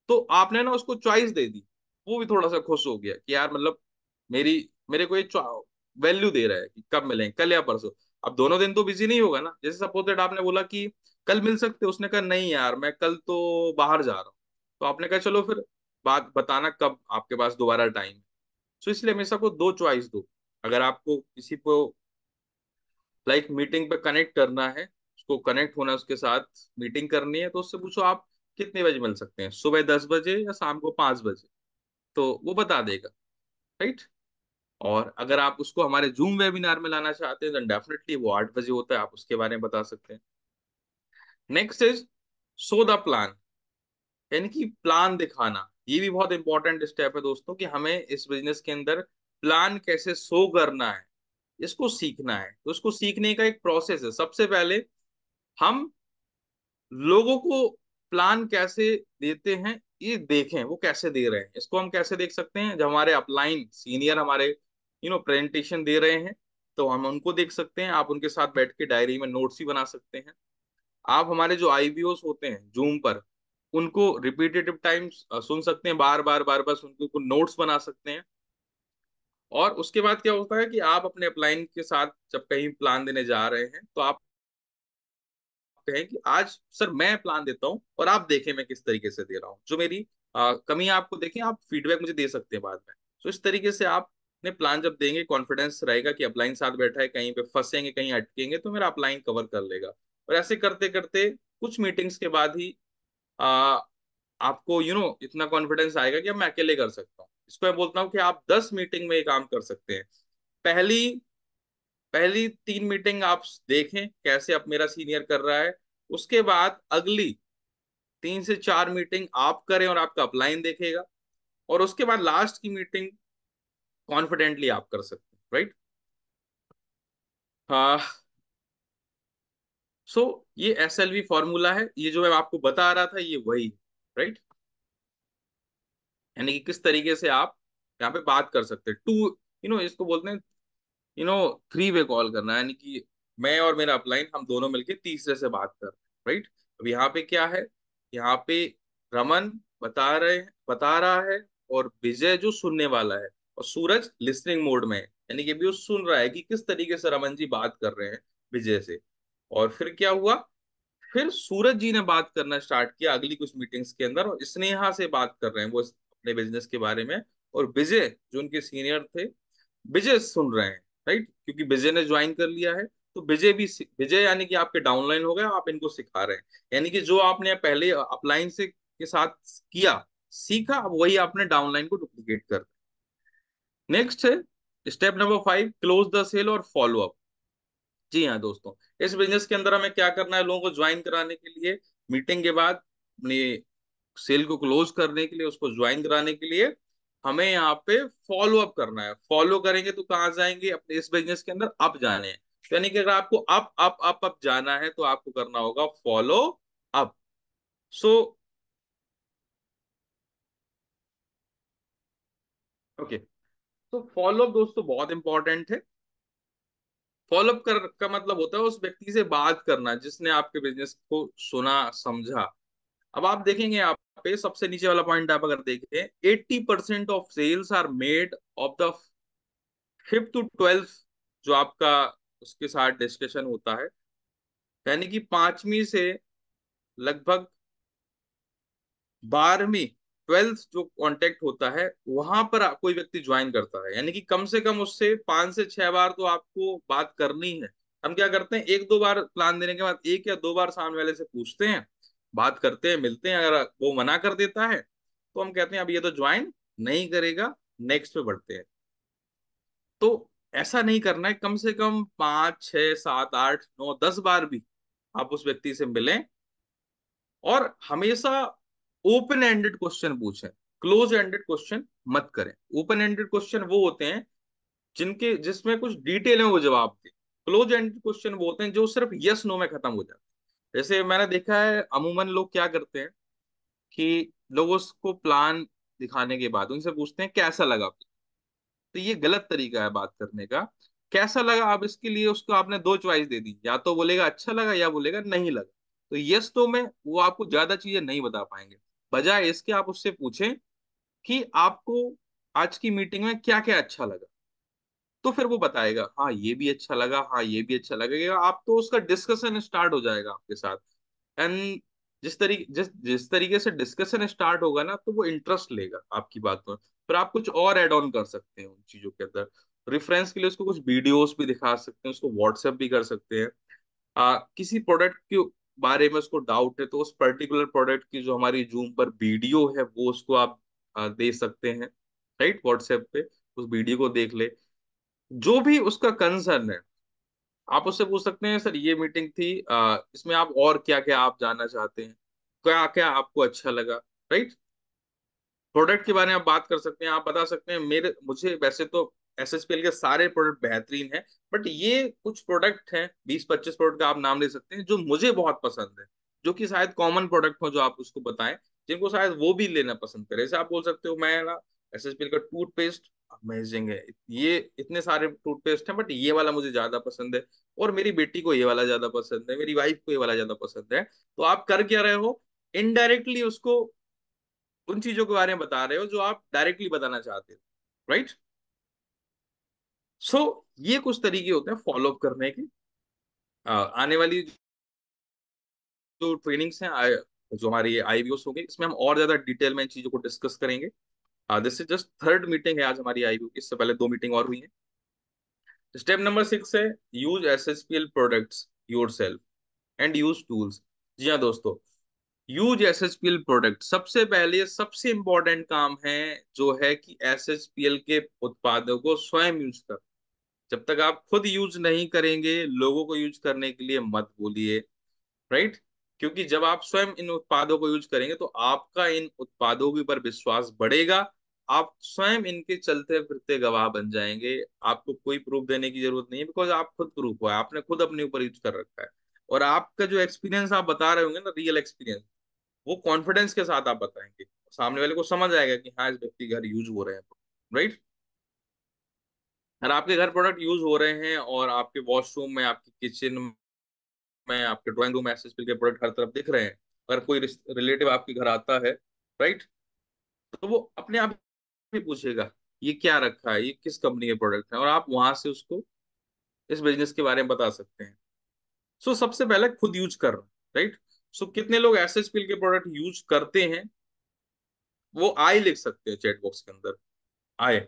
तो आपने ना उसको चॉइस दे दी वो भी थोड़ा सा खुश हो गया कि यार मतलब मेरी मेरे को एक वैल्यू दे रहा है कि कब मिलें कल या परसों अब दोनों दिन तो बिजी नहीं होगा ना जैसे सपोज दैट आपने बोला कि कल मिल सकते उसने कहा नहीं यार मैं कल तो बाहर जा रहा हूँ तो आपने कहा चलो फिर बात बताना कब आपके पास दोबारा टाइम है सो तो इसलिए हमेशा को दो चॉइस दो अगर आपको किसी को लाइक मीटिंग पे कनेक्ट करना है उसको कनेक्ट होना उसके साथ मीटिंग करनी है तो उससे पूछो आप कितने बजे मिल सकते हैं सुबह दस बजे या शाम को पाँच बजे तो वो बता देगा राइट और अगर आप उसको हमारे जूम वेबिनार में लाना चाहते हैं देन डेफिनेटली वो आठ बजे होता है आप उसके बारे में बता सकते हैं next is show the plan यानी कि प्लान दिखाना ये भी बहुत इंपॉर्टेंट स्टेप है दोस्तों कि हमें इस बिजनेस के अंदर प्लान कैसे सो करना है इसको सीखना है तो इसको सीखने का एक प्रोसेस है सबसे पहले हम लोगों को प्लान कैसे देते हैं ये देखें वो कैसे दे रहे हैं इसको हम कैसे देख सकते हैं जब हमारे अपलाइन सीनियर हमारे यू नो प्रेजेंटेशन दे रहे हैं तो हम उनको देख सकते हैं आप उनके साथ बैठ के डायरी में नोट्स ही बना सकते हैं आप हमारे जो आई होते हैं जूम पर उनको रिपीटेटिव टाइम्स सुन सकते हैं बार बार बार बार सुन के नोट्स बना सकते हैं और उसके बाद क्या होता है कि आप अपने अपलाइन के साथ जब कहीं प्लान देने जा रहे हैं तो आप सकते हैं कि आज सर मैं प्लान देता हूँ और आप देखें मैं किस तरीके से दे रहा हूँ जो मेरी आ, कमी आपको देखें आप फीडबैक मुझे दे सकते हैं बाद में तो इस तरीके से आप ने प्लान जब देंगे कॉन्फिडेंस रहेगा कि अपलाइन साथ बैठा है कहीं पे फंसेंगे कहीं अटकेंगे तो मेरा अपलाइन कवर कर लेगा और ऐसे करते करते कुछ मीटिंग्स के बाद ही आ, आपको यू you नो know, इतना कॉन्फिडेंस आएगा कि अब मैं अकेले कर सकता हूँ इसको मैं बोलता हूँ कि आप दस मीटिंग में ये काम कर सकते हैं पहली पहली तीन मीटिंग आप देखें कैसे आप मेरा सीनियर कर रहा है उसके बाद अगली तीन से चार मीटिंग आप करें और आपका अपलाइन देखेगा और उसके बाद लास्ट की मीटिंग कॉन्फिडेंटली आप कर सकते हैं राइट हा सो ये एस एल वी फॉर्मूला है ये जो मैं आपको बता रहा था ये वही राइट यानी कि किस तरीके से आप यहाँ पे बात कर सकते हैं टू यू नो इसको बोलते हैं you know three way call करना है यानी कि मैं और मेरा अपलाइन हम दोनों मिलके तीसरे से बात कर रहे हैं राइट अब यहाँ पे क्या है यहाँ पे रमन बता रहे बता रहा है और विजय जो सुनने वाला है और सूरज लिसनिंग मोड में है यानी कि अभी वो सुन रहा है कि किस तरीके से रमन जी बात कर रहे हैं विजय से और फिर क्या हुआ फिर सूरज जी ने बात करना स्टार्ट किया अगली कुछ मीटिंग्स के अंदर और स्नेहा से बात कर रहे हैं वो अपने बिजनेस के बारे में और विजय जो उनके सीनियर थे विजय सुन रहे हैं राइट क्योंकि विजय ने ज्वाइन कर लिया है तो विजय भी विजय यानी कि आपके डाउनलाइन हो गए आप इनको सिखा रहे हैं यानी कि जो आपने पहले अपलाइन से के साथ किया सीखा अब वही आपने डाउनलाइन को डुप्लीकेट कर नेक्स्ट है step number five close the sale और फॉलो अप जी हाँ दोस्तों इस बिजनेस के अंदर हमें क्या करना है लोगों को ज्वाइन कराने के लिए मीटिंग के बाद अपने सेल को क्लोज करने के लिए उसको ज्वाइन कराने के लिए हमें यहाँ पे फॉलो अप करना है फॉलो करेंगे तो कहाँ जाएंगे अपने इस बिजनेस के अंदर अप जाने हैं यानी कि अगर आपको अप अप अप अप जाना है तो आपको करना होगा फॉलो अप सो ओके तो अप दोस्तों बहुत इंपॉर्टेंट है फॉलो अप कर का मतलब होता है उस व्यक्ति से बात करना जिसने आपके बिजनेस को सुना समझा अब आप देखेंगे आप पे सबसे नीचे वाला पॉइंट आप अगर देखें eighty percent of sales are made of the fifth to twelfth जो आपका उसके साथ डिस्कशन होता है यानी कि पांचवी से लगभग बारहवीं ट्वेल्थ जो कांटेक्ट होता है वहां पर कोई व्यक्ति ज्वाइन करता है यानी कि कम से कम उससे पांच से छह बार तो आपको बात करनी है हम क्या करते हैं एक दो बार प्लान देने के बाद एक या दो बार सामने वाले से पूछते हैं बात करते हैं मिलते हैं अगर वो मना कर देता है तो हम कहते हैं अब ये तो ज्वाइन नहीं करेगा नेक्स्ट पे बढ़ते हैं तो ऐसा नहीं करना है कम से कम पांच छह सात आठ नौ दस बार भी आप उस व्यक्ति से मिलें और हमेशा ओपन एंडेड क्वेश्चन पूछें क्लोज एंडेड क्वेश्चन मत करें ओपन एंडेड क्वेश्चन वो होते हैं जिनके जिसमें कुछ डिटेल है वो जवाब दे क्लोज एंडेड क्वेश्चन वो होते हैं जो सिर्फ यस नो में खत्म हो जाते जैसे मैंने देखा है अमूमन लोग क्या करते हैं कि लोग उसको प्लान दिखाने के बाद उनसे पूछते हैं कैसा लगा तो ये गलत तरीका है बात करने का कैसा लगा आप इसके लिए उसको आपने दो च्वाइस दे दी या तो बोलेगा अच्छा लगा या बोलेगा नहीं लगा तो यस तो में वो आपको ज्यादा चीजें नहीं बता पाएंगे बजाय इसके आप उससे पूछें कि आपको आज की मीटिंग में क्या क्या अच्छा लगा तो फिर वो बताएगा हाँ ये भी अच्छा लगा हाँ ये भी अच्छा लगेगा आप तो उसका डिस्कशन स्टार्ट हो जाएगा आपके साथ एंड जिस तरीके जिस जिस तरीके से डिस्कशन स्टार्ट होगा ना तो वो इंटरेस्ट लेगा आपकी बात में फिर आप कुछ और एड ऑन कर सकते हैं उन चीजों के अंदर रेफरेंस के लिए उसको कुछ वीडियोस भी दिखा सकते हैं उसको व्हाट्सएप भी कर सकते हैं आ, किसी प्रोडक्ट के बारे में उसको डाउट है तो उस पर्टिकुलर प्रोडक्ट की जो हमारी जूम पर वीडियो है वो उसको आप आ, दे सकते हैं राइट व्हाट्सएप पे उस वीडियो को देख ले जो भी उसका कंसर्न है आप उससे पूछ सकते हैं सर ये मीटिंग थी आ, इसमें आप और क्या क्या आप जानना चाहते हैं क्या क्या आपको अच्छा लगा राइट प्रोडक्ट के बारे में आप बात कर सकते हैं आप बता सकते हैं मेरे मुझे वैसे तो एस एस पी एल के सारे प्रोडक्ट बेहतरीन है बट ये कुछ प्रोडक्ट हैं बीस पच्चीस प्रोडक्ट का आप नाम ले सकते हैं जो मुझे बहुत पसंद है जो कि शायद कॉमन प्रोडक्ट हो जो आप उसको बताएं जिनको शायद वो भी लेना पसंद करे जैसे आप बोल सकते हो मैं ना एस एस का टूथपेस्ट अमेजिंग है ये इतने सारे टूथपेस्ट हैं बट ये वाला मुझे ज्यादा पसंद है और मेरी बेटी को ये वाला ज्यादा पसंद है मेरी वाइफ को ये वाला ज्यादा पसंद है तो आप कर क्या रहे हो इनडायरेक्टली उसको उन चीजों के बारे में बता रहे हो जो आप डायरेक्टली बताना चाहते हो राइट सो ये कुछ तरीके होते हैं फॉलो अप करने के आने वाली जो ट्रेनिंग्स हैं जो हमारी आईवीओस हो गई इसमें हम और ज्यादा डिटेल में इन चीजों को डिस्कस करेंगे this is just third meeting है आज हमारी आई की इससे पहले दो मीटिंग और हुई है स्टेप नंबर सिक्स है use S S P L products yourself and use tools जी हाँ दोस्तों use S S P L product सबसे पहले सबसे इंपॉर्टेंट काम है जो है कि एस एस पी एल के उत्पादों को स्वयं यूज कर जब तक आप खुद यूज नहीं करेंगे लोगों को यूज करने के लिए मत बोलिए राइट क्योंकि जब आप स्वयं इन उत्पादों को यूज करेंगे तो आपका इन उत्पादों के ऊपर विश्वास बढ़ेगा आप स्वयं इनके चलते फिरते गवाह बन जाएंगे आपको कोई प्रूफ देने की जरूरत नहीं है बिकॉज आप खुद प्रूफ हुआ है आपने खुद अपने ऊपर यूज कर रखा है और आपका जो एक्सपीरियंस आप बता रहे होंगे ना रियल एक्सपीरियंस वो कॉन्फिडेंस के साथ आप बताएंगे सामने वाले को समझ आएगा कि हाँ इस व्यक्ति के घर यूज हो रहे हैं राइट अगर आपके घर प्रोडक्ट यूज हो रहे हैं और आपके वॉशरूम में आपके किचन में आपके ड्राइंग रूम एसेस के प्रोडक्ट हर तरफ दिख रहे हैं अगर कोई रिलेटिव आपके घर आता है राइट तो वो अपने आप भी पूछेगा ये क्या रखा है ये किस कंपनी के प्रोडक्ट है और आप वहां से उसको इस बिजनेस के बारे में बता सकते हैं सो so, सबसे पहले खुद यूज करना राइट सो कितने लोग एस एस के प्रोडक्ट यूज करते हैं वो आई लिख सकते हैं चैट बॉक्स के अंदर आई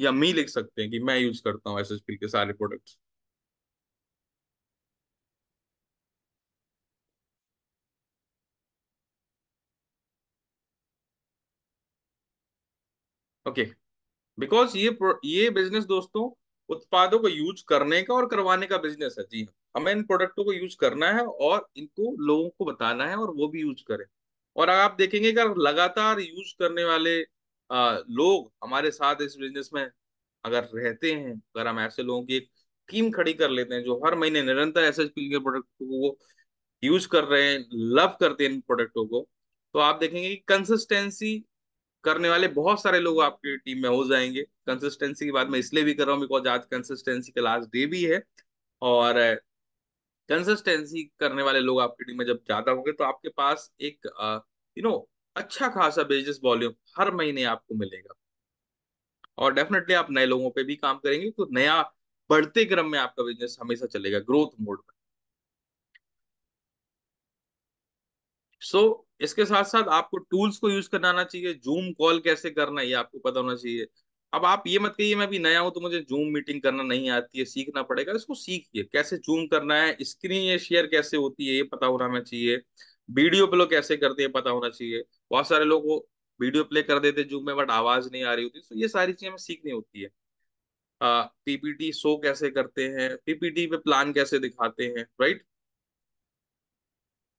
या मी लिख सकते हैं कि मैं यूज करता हूँ एस के सारे प्रोडक्ट्स ओके बिकॉज ये ये बिजनेस दोस्तों उत्पादों को यूज करने का और करवाने का बिजनेस है जी हाँ। हमें इन प्रोडक्टों को यूज करना है और इनको लोगों को बताना है और वो भी यूज करें और आप देखेंगे अगर लगातार यूज करने वाले आ, लोग हमारे साथ इस बिजनेस में अगर रहते हैं अगर हम ऐसे लोगों की एक टीम खड़ी कर लेते हैं जो हर महीने निरंतर एस के प्रोडक्ट को यूज कर रहे हैं लव करते हैं इन प्रोडक्टों को तो आप देखेंगे कि कंसिस्टेंसी करने वाले बहुत सारे लोग आपकी टीम में हो जाएंगे कंसिस्टेंसी की बात मैं इसलिए भी कर रहा हूँ बिकॉज आज कंसिस्टेंसी का लास्ट डे भी है और कंसिस्टेंसी करने वाले लोग आपकी टीम में जब ज्यादा होंगे तो आपके पास एक यू नो अच्छा खासा बिजनेस वॉल्यूम हर महीने आपको मिलेगा और डेफिनेटली आप नए लोगों पे भी काम करेंगे तो नया बढ़ते क्रम में आपका बिजनेस हमेशा चलेगा ग्रोथ मोड में सो so, इसके साथ साथ आपको टूल्स को यूज करना आना चाहिए जूम कॉल कैसे करना है आपको पता होना चाहिए अब आप ये मत कहिए मैं अभी नया हूं तो मुझे जूम मीटिंग करना नहीं आती है सीखना पड़ेगा इसको सीखिए कैसे जूम करना है स्क्रीन ये शेयर कैसे होती है ये पता होना चाहिए वीडियो प्ले कैसे करते हैं पता होना चाहिए बहुत सारे लोग वो वीडियो प्ले कर देते जूम में बट आवाज नहीं आ रही होती तो ये सारी चीजें हमें सीखनी होती है पीपीटी शो कैसे करते हैं पीपीटी पे प्लान कैसे दिखाते हैं राइट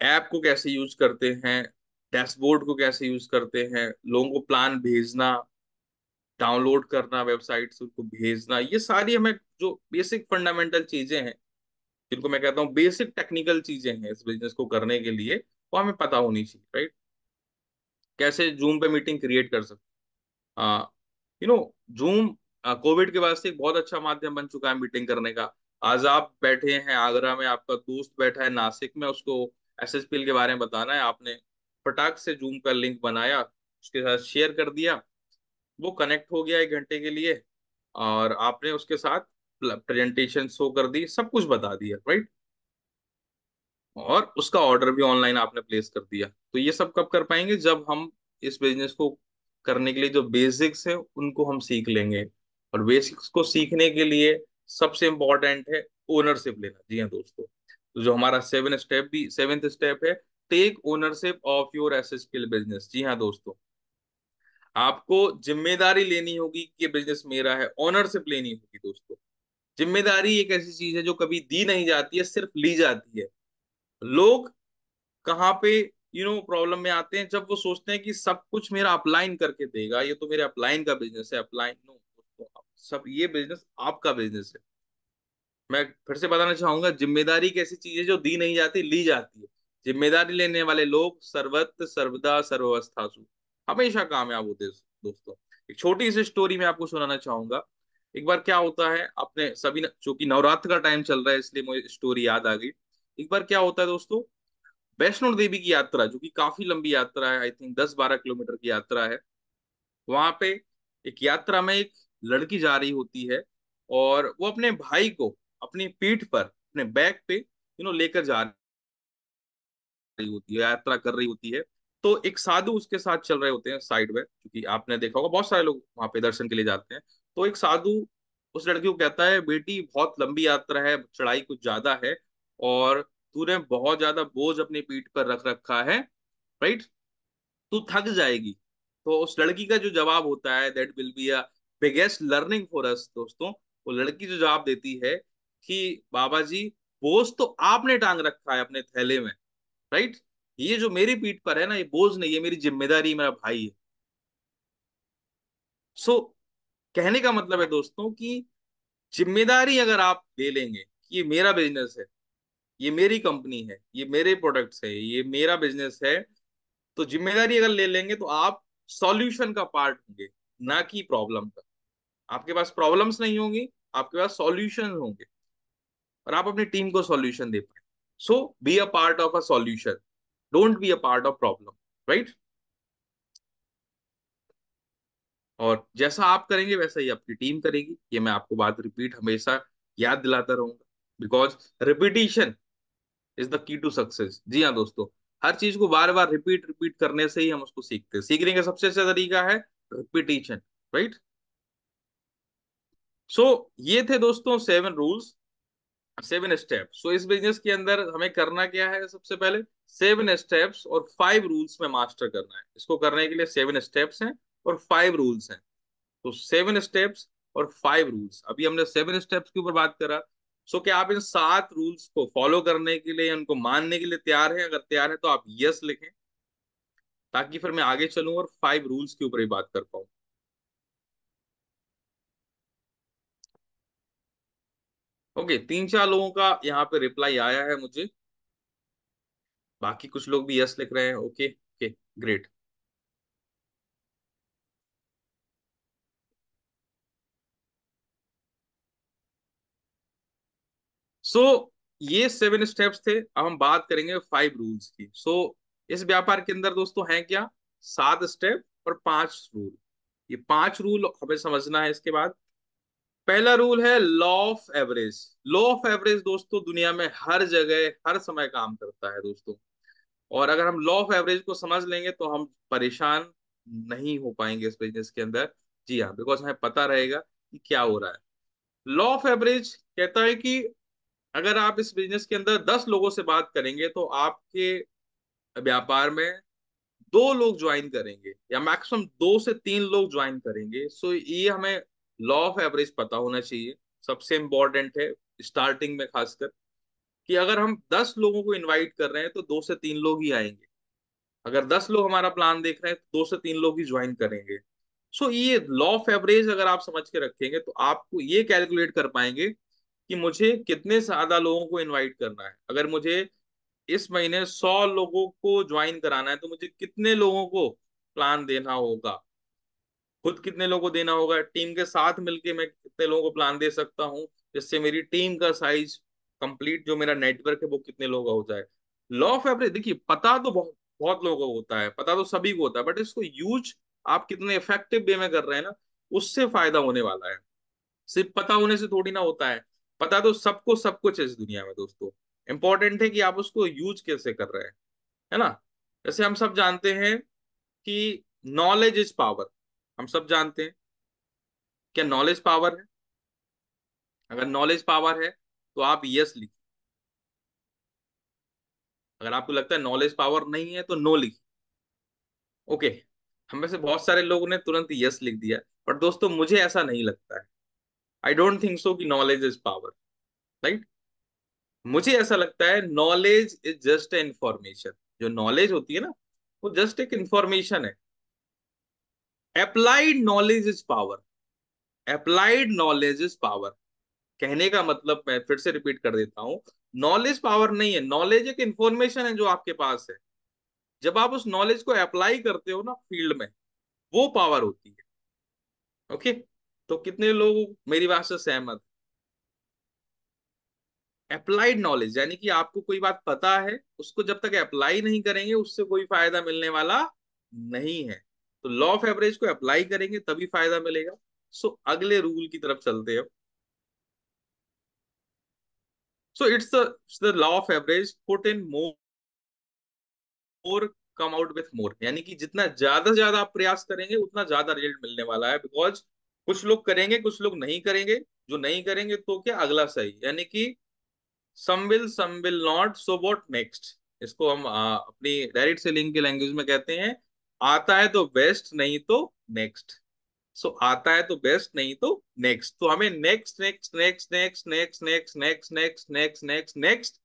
ऐप को कैसे यूज करते हैं डैशबोर्ड को कैसे यूज करते हैं लोगों को प्लान भेजना डाउनलोड करना वेबसाइट से उनको भेजना ये सारी हमें जो बेसिक फंडामेंटल चीजें हैं जिनको मैं कहता हूँ बेसिक टेक्निकल चीजें हैं इस बिजनेस को करने के लिए वो हमें पता होनी चाहिए राइट कैसे जूम पे मीटिंग क्रिएट कर सकते यू नो जूम कोविड के बाद से एक बहुत अच्छा माध्यम बन चुका है मीटिंग करने का आज आप बैठे हैं आगरा में आपका दोस्त बैठा है नासिक में उसको एस एस के बारे में बताना है आपने फटाक से जूम का लिंक बनाया उसके साथ शेयर कर दिया वो कनेक्ट हो गया एक घंटे के लिए और आपने उसके साथ प्रेजेंटेशन शो कर दी सब कुछ बता दिया राइट और उसका ऑर्डर भी ऑनलाइन आपने प्लेस कर दिया तो ये सब कब कर पाएंगे जब हम इस बिजनेस को करने के लिए जो बेसिक्स है उनको हम सीख लेंगे और बेसिक्स को सीखने के लिए सबसे इम्पोर्टेंट है ओनरशिप लेना जी हाँ दोस्तों तो जो हमारा सेवन स्टेप भी सेवेंथ स्टेप है take ownership of your S skill business जी हाँ दोस्तों आपको जिम्मेदारी लेनी होगी कि बिजनेस मेरा है ओनरशिप लेनी होगी दोस्तों जिम्मेदारी एक ऐसी चीज है जो कभी दी नहीं जाती है सिर्फ ली जाती है लोग कहाँ पे यू नो प्रॉब्लम में आते हैं जब वो सोचते हैं कि सब कुछ मेरा अपलाइन करके देगा ये तो मेरे अपलाइन का बिजनेस है अपलाइन नो सब ये बिजनेस आपका बिजनेस है मैं फिर से बताना चाहूंगा जिम्मेदारी कैसी चीज है जो दी नहीं जाती ली जाती है जिम्मेदारी लेने वाले लोग सर्वत्र सर्वदा सर्वस्था हमेशा कामयाब होते दोस्तों एक छोटी सी स्टोरी मैं आपको सुनाना चाहूंगा एक बार क्या होता है अपने सभी चूंकि नवरात्र का टाइम चल रहा है इसलिए मुझे स्टोरी याद आ गई एक बार क्या होता है दोस्तों वैष्णो देवी की यात्रा जो कि काफी लंबी यात्रा है आई थिंक दस बारह किलोमीटर की यात्रा है वहां पे एक यात्रा में एक लड़की जा रही होती है और वो अपने भाई को अपनी पीठ पर अपने बैक पे यू नो लेकर जा रही होती है यात्रा कर रही होती है तो एक साधु उसके साथ चल रहे होते हैं साइड में क्योंकि आपने देखा होगा बहुत सारे लोग वहां पे दर्शन के लिए जाते हैं तो एक साधु उस लड़की को कहता है बेटी बहुत लंबी यात्रा है चढ़ाई कुछ ज्यादा है और तूने बहुत ज्यादा बोझ अपनी पीठ पर रख रखा है राइट तू थक जाएगी तो उस लड़की का जो जवाब होता है that will be a biggest learning for us दोस्तों वो लड़की जो जवाब देती है कि बाबा जी बोझ तो आपने टांग रखा है अपने थैले में राइट ये जो मेरी पीठ पर है ना ये बोझ नहीं है मेरी जिम्मेदारी मेरा भाई है सो so, कहने का मतलब है दोस्तों कि जिम्मेदारी अगर आप ले लेंगे कि ये मेरा बिजनेस है ये मेरी कंपनी है ये मेरे प्रोडक्ट्स है ये मेरा बिजनेस है तो जिम्मेदारी अगर ले लेंगे तो आप सॉल्यूशन का पार्ट होंगे ना कि प्रॉब्लम का आपके पास प्रॉब्लम्स नहीं होंगी आपके पास सॉल्यूशन होंगे और आप अपनी टीम को सॉल्यूशन दे पाए so be a part of a solution don't be a part of problem right और जैसा आप करेंगे वैसा ही आपकी टीम करेगी ये मैं आपको बात रिपीट हमेशा याद दिलाता रहूंगा because repetition is the key to success जी हाँ दोस्तों हर चीज को बार बार रिपीट रिपीट करने से ही हम उसको सीखते हैं सीखने का सबसे अच्छा तरीका है रिपीटिशन राइट सो ये थे दोस्तों seven rules seven steps so इस बिजनेस के अंदर हमें करना क्या है सबसे पहले सेवन स्टेप्स और फाइव रूल्स में मास्टर करना है इसको करने के लिए सेवन स्टेप्स हैं और फाइव रूल्स हैं तो सेवन स्टेप्स और फाइव रूल्स अभी हमने सेवन स्टेप्स के ऊपर बात करा सो so, क्या आप इन सात रूल्स को फॉलो करने के लिए उनको मानने के लिए तैयार है अगर तैयार है तो आप यस लिखें ताकि फिर मैं आगे चलूं और फाइव रूल्स के ऊपर ही बात कर पाऊं ओके तीन चार लोगों का यहाँ पे रिप्लाई आया है मुझे बाकी कुछ लोग भी यस लिख रहे हैं okay okay great so so, ये सेवन स्टेप्स थे अब हम बात करेंगे फाइव रूल्स की सो so, इस व्यापार के अंदर दोस्तों है क्या सात स्टेप और पांच रूल ये पांच रूल हमें समझना है इसके बाद पहला रूल है law of average law of average दोस्तों दुनिया में हर जगह हर समय काम करता है दोस्तों और अगर हम लॉ ऑफ एवरेज को समझ लेंगे तो हम परेशान नहीं हो पाएंगे इस बिजनेस के अंदर जी हाँ बिकॉज हमें पता रहेगा कि क्या हो रहा है लॉ ऑफ एवरेज कहता है कि अगर आप इस बिजनेस के अंदर दस लोगों से बात करेंगे तो आपके व्यापार में दो लोग ज्वाइन करेंगे या मैक्सिमम दो से तीन लोग ज्वाइन करेंगे सो ये हमें लॉ ऑफ एवरेज पता होना चाहिए सबसे इम्पोर्टेंट है स्टार्टिंग में खासकर कि अगर हम दस लोगों को इनवाइट कर रहे हैं तो दो से तीन लोग ही आएंगे अगर दस लोग हमारा प्लान देख रहे हैं तो दो से तीन लोग ही ज्वाइन करेंगे सो so, ये लॉ ऑफ एवरेज अगर आप समझ के रखेंगे तो आपको ये कैलकुलेट कर पाएंगे कि मुझे कितने ज्यादा लोगों को इनवाइट करना है अगर मुझे इस महीने सौ लोगों को ज्वाइन कराना है तो मुझे कितने लोगों को प्लान देना होगा खुद कितने लोगों को देना होगा टीम के साथ मिलके मैं कितने लोगों को प्लान दे सकता हूँ जिससे मेरी टीम का साइज कंप्लीट जो मेरा नेटवर्क है वो कितने लोग का हो जाए लॉ ऑफ एवरेज देखिए पता तो बहुत बहुत लोगों को होता है पता तो सभी को होता है बट इसको यूज आप कितने इफेक्टिव वे में कर रहे हैं ना उससे फायदा होने वाला है सिर्फ पता होने से थोड़ी ना होता है पता तो सबको सब कुछ है इस दुनिया में दोस्तों इंपॉर्टेंट है कि आप उसको यूज कैसे कर रहे हैं है ना जैसे हम सब जानते हैं कि नॉलेज इज पावर हम सब जानते हैं क्या नॉलेज पावर है अगर नॉलेज पावर है तो आप यस लिखिए अगर आपको लगता है नॉलेज पावर नहीं है तो नो लिखिए ओके हमें से बहुत सारे लोगों ने तुरंत यस लिख दिया बट दोस्तों मुझे ऐसा नहीं लगता है आई डोंट थिंक सो कि नॉलेज इज पावर राइट मुझे ऐसा लगता है knowledge is just a information जो नॉलेज होती है ना वो जस्ट एक इंफॉर्मेशन है applied knowledge is power applied knowledge is power कहने का मतलब मैं फिर से रिपीट कर देता हूं नॉलेज पावर नहीं है नॉलेज एक इंफॉर्मेशन है जो आपके पास है जब आप उस नॉलेज को अप्लाई करते हो ना फील्ड में वो पावर होती है ओके तो कितने लोग मेरी बात से सहमत अप्लाइड नॉलेज यानी कि आपको कोई बात पता है उसको जब तक अप्लाई नहीं करेंगे उससे कोई फायदा मिलने वाला नहीं है तो लॉ ऑफ एवरेज को अप्लाई करेंगे तभी फायदा मिलेगा सो so, अगले रूल की तरफ चलते हैं so it's the law of average put in more more come out with more यानी कि जितना ज्यादा से ज्यादा आप प्रयास करेंगे उतना ज्यादा रिजल्ट मिलने वाला है बिकॉज कुछ लोग करेंगे कुछ लोग नहीं करेंगे जो नहीं करेंगे तो क्या अगला सही यानी कि some will some will not so what next इसको हम आ, अपनी डायरेक्ट से लिंक की लैंग्वेज में कहते हैं आता है तो बेस्ट नहीं तो नेक्स्ट सो so, आता है तो बेस्ट नहीं तो नेक्स्ट तो हमें next next next next next next next next next next next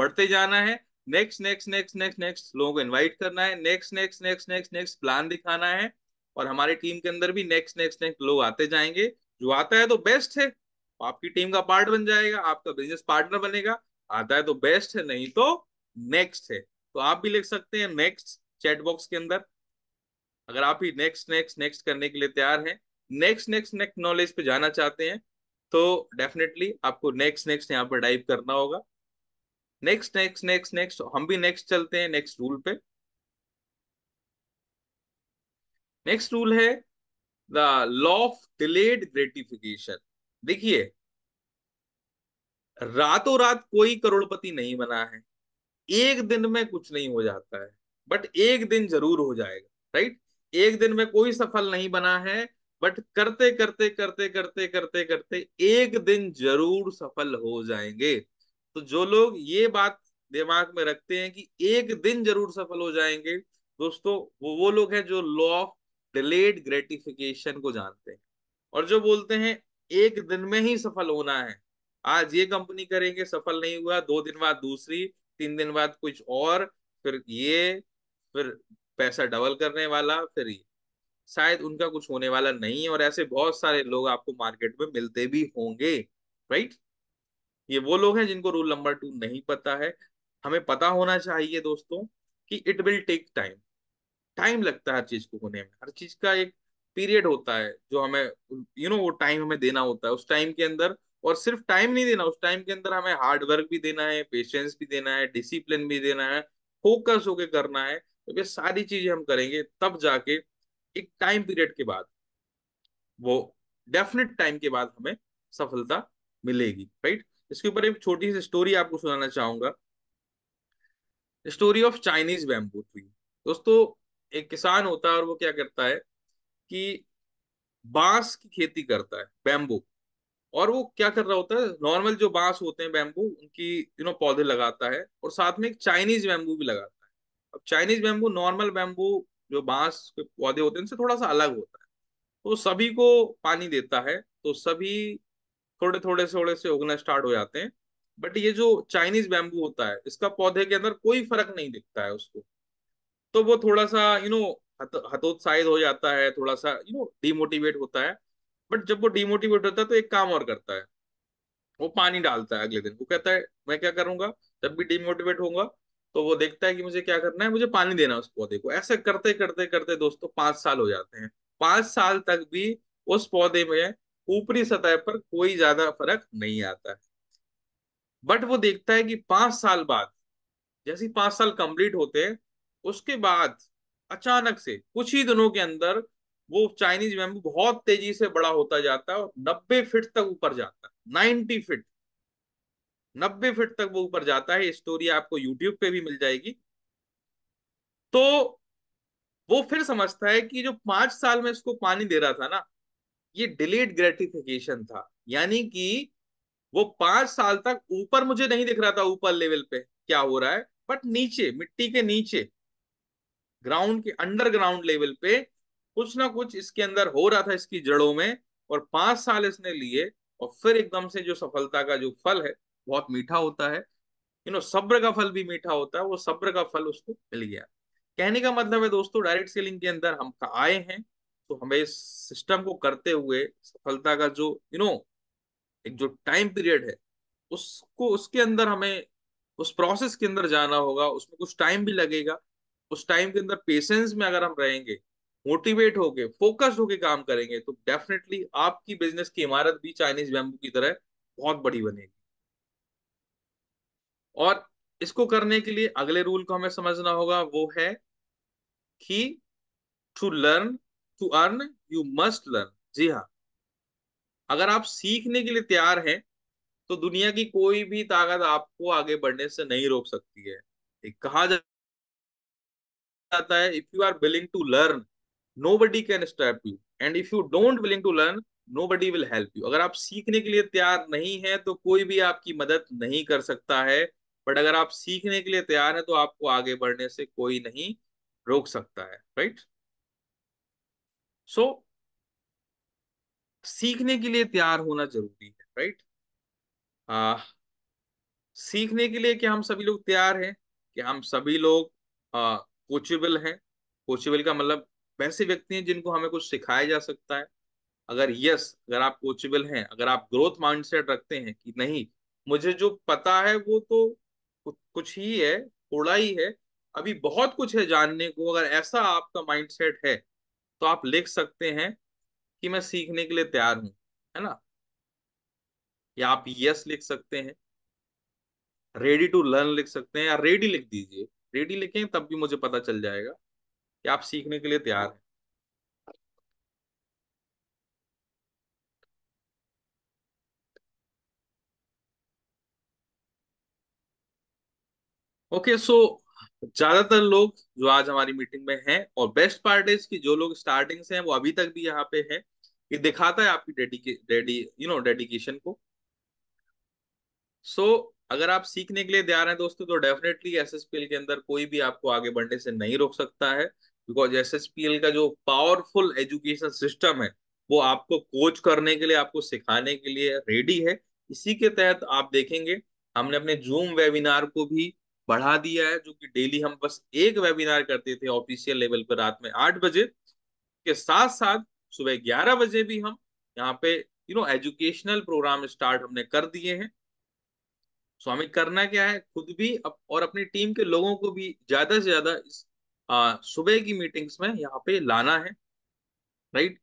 बढ़ते जाना है next next next next next लोगों को इनवाइट करना है next next next next next plan दिखाना है और हमारी टीम के अंदर भी नेक्स्ट नेक्स्ट नेक्स्ट लोग आते जाएंगे जो आता है तो बेस्ट है आपकी टीम का पार्ट बन जाएगा आपका बिजनेस पार्टनर बनेगा आता है तो बेस्ट है नहीं तो नेक्स्ट है तो आप भी लिख सकते हैं नेक्स्ट चैट बॉक्स के अंदर अगर आप ही नेक्स्ट नेक्स्ट नेक्स्ट करने के लिए तैयार हैं नेक्स्ट नेक्स्ट नेक्स्ट नॉलेज पे जाना चाहते हैं तो डेफिनेटली आपको नेक्स्ट नेक्स्ट यहाँ पर डाइव करना होगा नेक्स्ट नेक्स्ट नेक्स्ट नेक्स्ट हम भी नेक्स्ट चलते हैं नेक्स्ट रूल पे नेक्स्ट रूल है the law of delayed gratification देखिए रातों रात कोई करोड़पति नहीं बना है एक दिन में कुछ नहीं हो जाता है बट एक दिन जरूर हो जाएगा राइट एक दिन में कोई सफल नहीं बना है बट करते करते करते करते करते करते एक दिन जरूर सफल हो जाएंगे तो जो लोग ये बात दिमाग में रखते हैं कि एक दिन जरूर सफल हो जाएंगे दोस्तों वो वो लोग हैं जो लॉ ऑफ डिलेड ग्रेटिफिकेशन को जानते हैं और जो बोलते हैं एक दिन में ही सफल होना है आज ये कंपनी करेंगे सफल नहीं हुआ दो दिन बाद दूसरी तीन दिन बाद कुछ और फिर ये फिर पैसा डबल करने वाला फिर शायद उनका कुछ होने वाला नहीं है और ऐसे बहुत सारे लोग आपको मार्केट में मिलते भी होंगे राइट ये वो लोग हैं जिनको रूल नंबर टू नहीं पता है हमें पता होना चाहिए दोस्तों कि it will take time time लगता है हर चीज को होने में हर चीज का एक पीरियड होता है जो हमें यू you नो know, वो टाइम हमें देना होता है उस टाइम के अंदर और सिर्फ टाइम नहीं देना उस टाइम के अंदर हमें हार्ड वर्क भी देना है पेशेंस भी देना है डिसिप्लिन भी देना है फोकस होके करना है तो ये सारी चीजें हम करेंगे तब जाके एक टाइम पीरियड के बाद वो डेफिनेट टाइम के बाद हमें सफलता मिलेगी राइट इसके ऊपर एक छोटी सी स्टोरी आपको सुनाना चाहूंगा story of Chinese bamboo tree दोस्तों एक किसान होता है और वो क्या करता है कि बांस की खेती करता है बैम्बू और वो क्या कर रहा होता है नॉर्मल जो बांस होते हैं बैम्बू उनकी यू नो पौधे लगाता है और साथ में एक चाइनीज बैम्बू भी लगाता है अब चाइनीज बैम्बू नॉर्मल बैम्बू जो बांस के पौधे होते हैं उनसे थोड़ा सा अलग होता है तो सभी को पानी देता है तो सभी थोड़े थोड़े से थोड़े से उगना स्टार्ट हो जाते हैं बट ये जो चाइनीज बैम्बू होता है इसका पौधे के अंदर कोई फर्क नहीं दिखता है उसको तो वो थोड़ा सा यू नो हतोत्साहित हो जाता है थोड़ा सा यू नो डिमोटिवेट होता है बट जब वो डिमोटिवेट होता है तो एक काम और करता है वो पानी डालता है अगले दिन वो कहता है मैं क्या करूंगा जब भी डिमोटिवेट होगा तो वो देखता है कि मुझे क्या करना है मुझे पानी देना उस पौधे को ऐसे करते करते करते दोस्तों पांच साल हो जाते हैं पांच साल तक भी उस पौधे में ऊपरी सतह पर कोई ज्यादा फर्क नहीं आता है बट वो देखता है कि पांच साल बाद जैसे पांच साल कंप्लीट होते हैं उसके बाद अचानक से कुछ ही दिनों के अंदर वो चाइनीज बैम्बू बहुत तेजी से बड़ा होता जाता है और नब्बे फिट तक ऊपर जाता है नाइन्टी फिट नब्बे फीट तक वो ऊपर जाता है स्टोरी आपको यूट्यूब पे भी मिल जाएगी तो वो फिर समझता है कि जो पांच साल में इसको पानी दे रहा था ना ये डिलेड ग्रेटिफिकेशन था यानी कि वो पांच साल तक ऊपर मुझे नहीं दिख रहा था ऊपर लेवल पे क्या हो रहा है बट नीचे मिट्टी के नीचे ग्राउंड के अंडरग्राउंड लेवल पे कुछ ना कुछ इसके अंदर हो रहा था इसकी जड़ों में और पांच साल इसने लिए और फिर एकदम से जो सफलता का जो फल है बहुत मीठा होता है यू नो सब्र का फल भी मीठा होता है वो सब्र का फल उसको मिल गया कहने का मतलब है दोस्तों डायरेक्ट सेलिंग के अंदर हम आए हैं तो हमें इस सिस्टम को करते हुए सफलता का जो यू you नो know, एक जो टाइम पीरियड है उसको उसके अंदर हमें उस प्रोसेस के अंदर जाना होगा उसमें कुछ टाइम भी लगेगा उस टाइम के अंदर पेशेंस में अगर हम रहेंगे मोटिवेट होके फोकस होके काम करेंगे तो डेफिनेटली आपकी बिजनेस की इमारत भी चाइनीज बैम्बू की तरह बहुत बड़ी बनेगी और इसको करने के लिए अगले रूल को हमें समझना होगा वो है कि to learn to earn you must learn जी हाँ अगर आप सीखने के लिए तैयार हैं तो दुनिया की कोई भी ताकत आपको आगे बढ़ने से नहीं रोक सकती है एक कहा जाता है if you are willing to learn nobody can stop you and if you don't willing to learn nobody will help you अगर आप सीखने के लिए तैयार नहीं है तो कोई भी आपकी मदद नहीं कर सकता है बट अगर आप सीखने के लिए तैयार है तो आपको आगे बढ़ने से कोई नहीं रोक सकता है राइट सो so, सीखने के लिए तैयार होना जरूरी है राइट आ, सीखने के लिए क्या हम सभी लोग तैयार हैं कि हम सभी लोग कोचेबल हैं कोचेबल का मतलब वैसे व्यक्ति हैं जिनको हमें कुछ सिखाया जा सकता है अगर यस अगर आप कोचेबल हैं अगर आप ग्रोथ माइंडसेट रखते हैं कि नहीं मुझे जो पता है वो तो कुछ ही है थोड़ा ही है अभी बहुत कुछ है जानने को अगर ऐसा आपका माइंडसेट है तो आप लिख सकते हैं कि मैं सीखने के लिए तैयार हूं है ना या आप यस लिख सकते हैं रेडी टू लर्न लिख सकते हैं या रेडी लिख दीजिए रेडी लिखें तब भी मुझे पता चल जाएगा कि आप सीखने के लिए तैयार हैं ओके सो ज्यादातर लोग जो आज हमारी मीटिंग में हैं और बेस्ट पार्ट इज कि जो लोग स्टार्टिंग से हैं वो अभी तक भी यहाँ पे हैं ये दिखाता है आपकी डेडिके डेडी यू नो डेडिकेशन को सो so, अगर आप सीखने के लिए तैयार हैं दोस्तों तो definitely S S P L के अंदर कोई भी आपको आगे बढ़ने से नहीं रोक सकता है because S S P L का जो पावरफुल एजुकेशन सिस्टम है वो आपको कोच करने के लिए आपको सिखाने के लिए रेडी है इसी के तहत आप देखेंगे हमने अपने जूम वेबिनार को भी बढ़ा दिया है जो कि डेली हम बस एक वेबिनार करते थे ऑफिशियल लेवल पर रात में आठ बजे के साथ साथ सुबह ग्यारह बजे भी हम यहाँ पे you know educational program start हमने कर दिए हैं स्वामी करना क्या है खुद भी अप, और अपनी टीम के लोगों को भी ज्यादा से ज्यादा इस सुबह की मीटिंग्स में यहाँ पे लाना है right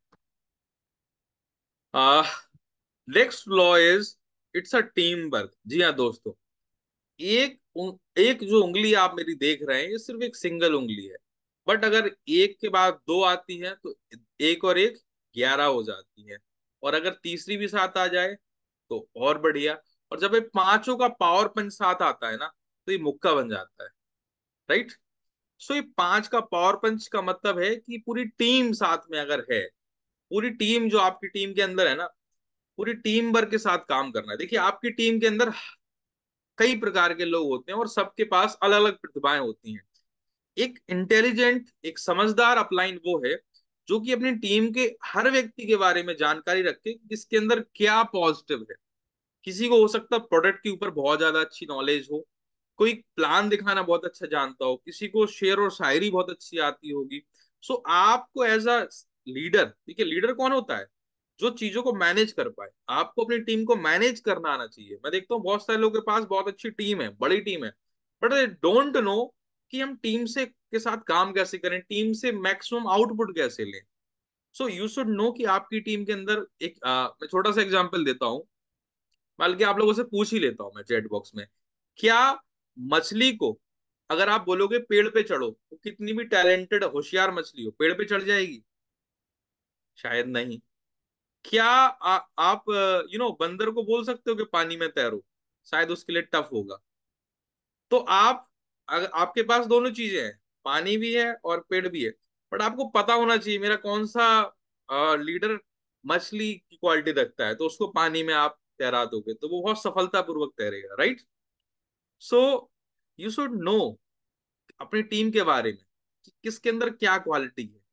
next law is it's a team work जी हाँ दोस्तों एक एक जो उंगली आप मेरी देख रहे हैं ये सिर्फ एक सिंगल उंगली है बट अगर एक के बाद दो आती है तो एक और एक ग्यारह हो जाती है और अगर तीसरी भी साथ आ जाए तो और बढ़िया और जब ये पांचों का पावर पंच साथ आता है ना तो ये मुक्का बन जाता है राइट सो ये पांच का पावर पंच का मतलब है कि पूरी टीम साथ में अगर है पूरी टीम जो आपकी टीम के अंदर है ना पूरी टीम वर्क के साथ काम करना है देखिए आपकी टीम के अंदर कई प्रकार के लोग होते हैं और सबके पास अलग अलग प्रतिभाएं होती हैं एक इंटेलिजेंट एक समझदार अपलाइन वो है जो कि अपनी टीम के हर व्यक्ति के बारे में जानकारी रखे इसके अंदर क्या पॉजिटिव है किसी को हो सकता है प्रोडक्ट के ऊपर बहुत ज्यादा अच्छी नॉलेज हो कोई प्लान दिखाना बहुत अच्छा जानता हो किसी को शेयर और शायरी बहुत अच्छी आती होगी सो आपको एज अ लीडर देखिए लीडर कौन होता है जो चीजों को मैनेज कर पाए आपको अपनी टीम को मैनेज करना आना चाहिए मैं देखता हूँ बहुत सारे लोगों के पास बहुत अच्छी टीम है बड़ी टीम है बट दे डोंट नो कि हम टीम से के साथ काम कैसे करें टीम से मैक्सिमम आउटपुट कैसे लें सो यू शुड नो कि आपकी टीम के अंदर एक आ, मैं छोटा सा एग्जाम्पल देता हूँ बल्कि आप लोगों से पूछ ही लेता हूँ मैं चैट बॉक्स में क्या मछली को अगर आप बोलोगे पेड़ पे चढ़ो तो कितनी भी टैलेंटेड होशियार मछली हो पेड़ पे चढ़ जाएगी शायद नहीं क्या आ, आप यू नो बंदर को बोल सकते हो कि पानी में तैरो शायद उसके लिए टफ होगा तो आप अगर आपके पास दोनों चीजें हैं पानी भी है और पेड़ भी है बट आपको पता होना चाहिए मेरा कौन सा आ, लीडर मछली की क्वालिटी रखता है तो उसको पानी में आप तैरा दोगे तो वो बहुत सफलतापूर्वक तैरेगा right so you should know अपनी टीम के बारे में कि किसके अंदर क्या क्वालिटी है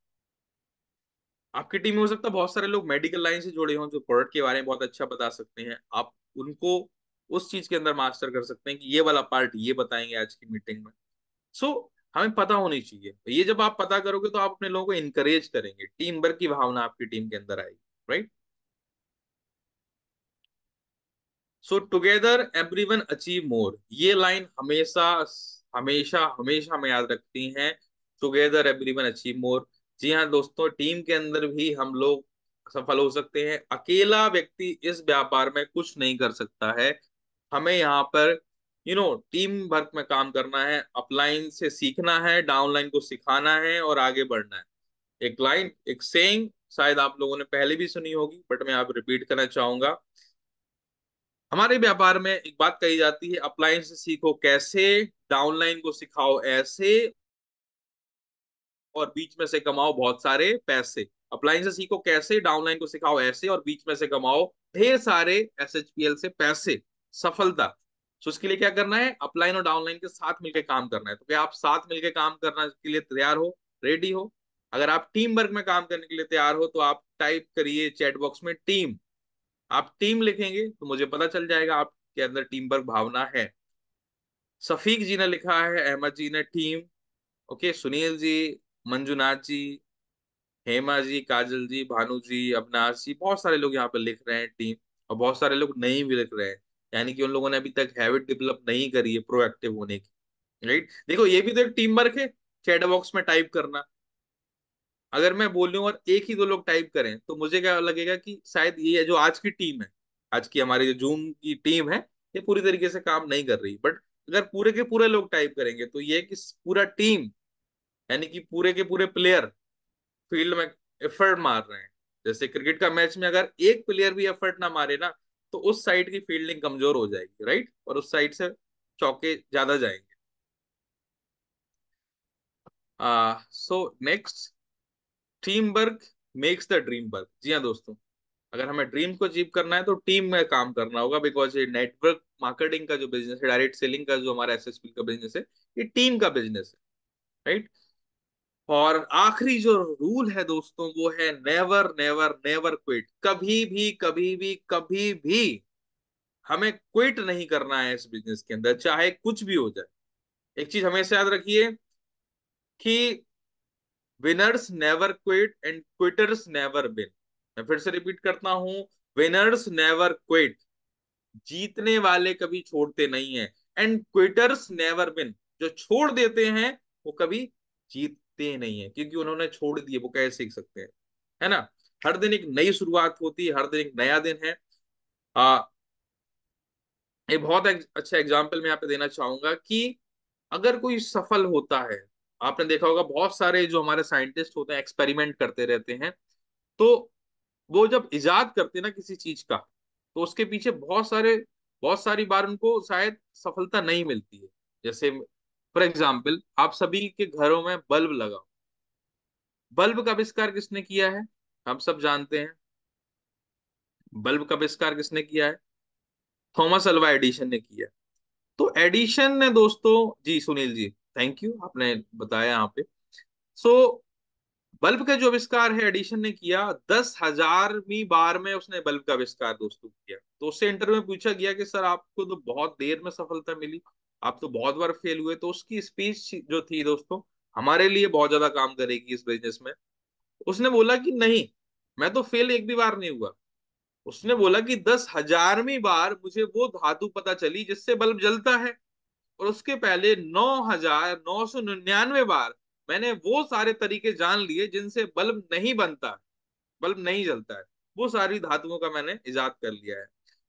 आपकी टीम में हो सकता है बहुत सारे लोग मेडिकल लाइन से जुड़े हों जो प्रोडक्ट के बारे में बहुत अच्छा बता सकते हैं आप उनको उस चीज के अंदर मास्टर कर सकते हैं कि ये वाला पार्ट ये बताएंगे आज की मीटिंग में सो so, हमें पता होनी चाहिए ये जब आप पता करोगे तो आप अपने लोगों को इनकरेज करेंगे टीम वर्क की भावना आपकी टीम के अंदर आएगी right so together everyone achieve more ये लाइन हमेशा हमेशा हमेशा हमें याद रखती है टुगेदर एवरीवन अचीव मोर जी हाँ दोस्तों टीम के अंदर भी हम लोग सफल हो सकते हैं अकेला व्यक्ति इस व्यापार में कुछ नहीं कर सकता है हमें यहाँ पर यू नो टीम वर्क में काम करना है अपलाइन से सीखना है डाउनलाइन को सिखाना है और आगे बढ़ना है एक लाइन एक सेंग शायद आप लोगों ने पहले भी सुनी होगी बट मैं आप रिपीट करना चाहूंगा हमारे व्यापार में एक बात कही जाती है अपलाइन से सीखो कैसे डाउनलाइन को सिखाओ ऐसे और बीच में से कमाओ बहुत सारे पैसे अपलाइन से सीखो कैसे डाउनलाइन को सिखाओ ऐसे और बीच में से कमाओ ढेर सारे एस से पैसे सफलता तो उसके लिए क्या करना है अपलाइन और डाउनलाइन के साथ मिलकर काम करना है तो क्या आप साथ मिलकर काम करना के लिए तैयार हो रेडी हो अगर आप टीम वर्क में काम करने के लिए तैयार हो तो आप टाइप करिए चैट बॉक्स में टीम आप टीम लिखेंगे तो मुझे पता चल जाएगा आपके अंदर टीम वर्क भावना है सफीक जी ने लिखा है अहमद जी ने टीम ओके सुनील जी मंजुनाथ जी हेमा जी काजल जी भानु जी अवनाश जी बहुत सारे लोग यहाँ पर लिख रहे हैं टीम और बहुत सारे लोग नहीं भी लिख रहे हैं यानी कि उन लोगों ने अभी तक हैबिट डेवलप नहीं करी है प्रोएक्टिव होने की राइट देखो ये भी तो एक टीम वर्क है चैट बॉक्स में टाइप करना अगर मैं बोलूँ और एक ही दो लोग टाइप करें तो मुझे क्या लगेगा कि शायद ये जो आज की टीम है आज की हमारी जो जूम की टीम है ये पूरी तरीके से काम नहीं कर रही बट अगर पूरे के पूरे लोग टाइप करेंगे तो ये कि पूरा टीम यानी कि पूरे के पूरे प्लेयर फील्ड में एफर्ट मार रहे हैं जैसे क्रिकेट का मैच में अगर एक प्लेयर भी एफर्ट ना मारे ना तो उस साइड की फील्डिंग कमजोर हो जाएगी राइट और उस साइड से चौके ज्यादा जाएंगे so next team work makes the dream work जी हाँ दोस्तों अगर हमें ड्रीम को अचीव करना है तो टीम में काम करना होगा बिकॉज ये नेटवर्क मार्केटिंग का जो बिजनेस है डायरेक्ट सेलिंग का जो हमारा एस का बिजनेस है ये टीम का बिजनेस है राइट और आखिरी जो रूल है दोस्तों वो है नेवर नेवर नेवर क्विट कभी भी कभी भी कभी भी हमें क्विट नहीं करना है इस बिजनेस के अंदर चाहे कुछ भी हो जाए एक चीज हमेशा याद रखिए कि winners never quit and quitters never win मैं फिर से रिपीट करता हूं विनर्स नेवर क्विट जीतने वाले कभी छोड़ते नहीं है एंड क्विटर्स नेवर विन जो छोड़ देते हैं वो कभी जीत सीखते नहीं है क्योंकि उन्होंने छोड़ दिए वो कैसे सीख सकते हैं है ना हर दिन एक नई शुरुआत होती है हर दिन एक नया दिन है आ, ये बहुत एक, अच्छा एग्जाम्पल मैं यहाँ पे देना चाहूंगा कि अगर कोई सफल होता है आपने देखा होगा बहुत सारे जो हमारे साइंटिस्ट होते हैं एक्सपेरिमेंट करते रहते हैं तो वो जब इजाद करते हैं ना किसी चीज का तो उसके पीछे बहुत सारे बहुत सारी बार उनको शायद सफलता नहीं मिलती है जैसे फॉर एग्जाम्पल आप सभी के घरों में बल्ब लगाओ बल्ब का आविष्कार किसने किया है हम सब जानते हैं बल्ब का आविष्कार किसने किया है थॉमस अल्वा एडिशन ने किया तो एडिशन ने दोस्तों जी सुनील जी थैंक यू आपने बताया यहाँ पे सो so, बल्ब का जो आविष्कार है एडिशन ने किया दस हजारवीं बार में उसने बल्ब का आविष्कार दोस्तों किया तो उससे इंटरव्यू में पूछा गया कि सर आपको तो बहुत देर में सफलता मिली आप तो बहुत बार फेल हुए तो उसकी स्पीच जो थी दोस्तों हमारे लिए बहुत ज्यादा काम करेगी इस बिजनेस में उसने बोला कि नहीं मैं तो फेल एक भी बार नहीं हुआ उसने बोला कि दस हजारवीं बार मुझे वो धातु पता चली जिससे बल्ब जलता है और उसके पहले नौ हजार नौ सौ निन्यानवे बार मैंने वो सारे तरीके जान लिए जिनसे बल्ब नहीं बनता बल्ब नहीं जलता है वो सारी धातुओं का मैंने इजाद कर लिया है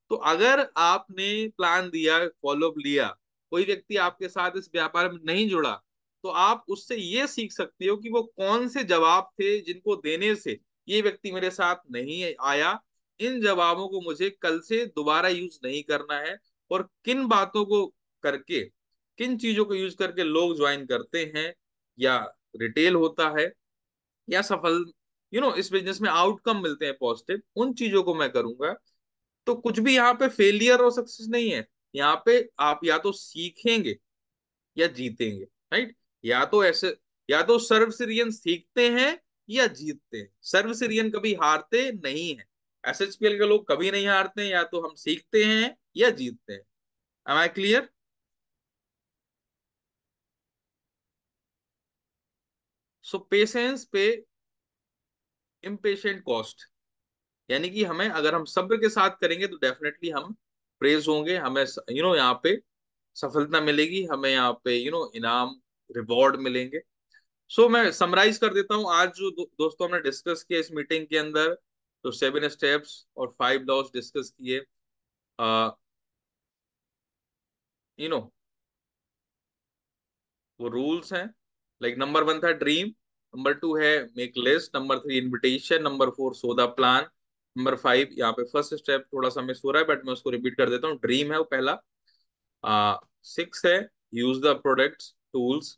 तो अगर आपने प्लान दिया फॉलोअप लिया कोई व्यक्ति आपके साथ इस व्यापार में नहीं जुड़ा तो आप उससे ये सीख सकते हो कि वो कौन से जवाब थे जिनको देने से ये व्यक्ति मेरे साथ नहीं आया इन जवाबों को मुझे कल से दोबारा यूज नहीं करना है और किन बातों को करके किन चीजों को यूज करके लोग ज्वाइन करते हैं या रिटेल होता है या सफल यू नो इस बिजनेस में आउटकम मिलते हैं पॉजिटिव उन चीजों को मैं करूंगा तो कुछ भी यहाँ पे फेलियर और सक्सेस नहीं है यहाँ पे आप या तो सीखेंगे या जीतेंगे राइट या तो ऐसे या तो सर्व सीरियन सीखते हैं या जीतते हैं सर्व सीरियन कभी हारते नहीं है एस एच पी एल के लोग कभी नहीं हारते हैं या तो हम सीखते हैं या जीतते हैं am I clear so patience pay impatient cost यानी कि हमें अगर हम सब्र के साथ करेंगे तो डेफिनेटली हम प्रेज होंगे हमें यू नो यहाँ पे सफलता मिलेगी हमें यहाँ पे यू नो इनाम रिवॉर्ड मिलेंगे सो so, मैं समराइज कर देता हूँ आज जो दो, दोस्तों हमने डिस्कस किया इस मीटिंग के अंदर तो सेवन स्टेप्स और फाइव लॉस डिस्कस किए यू नो वो रूल्स हैं लाइक नंबर वन था ड्रीम नंबर टू है make list number three invitation number four show the plan number five यहाँ पे फर्स्ट स्टेप थोड़ा सा मिस हो रहा है बट मैं उसको रिपीट कर देता हूँ ड्रीम है वो पहला सिक्स uh, है यूज द प्रोडक्ट टूल्स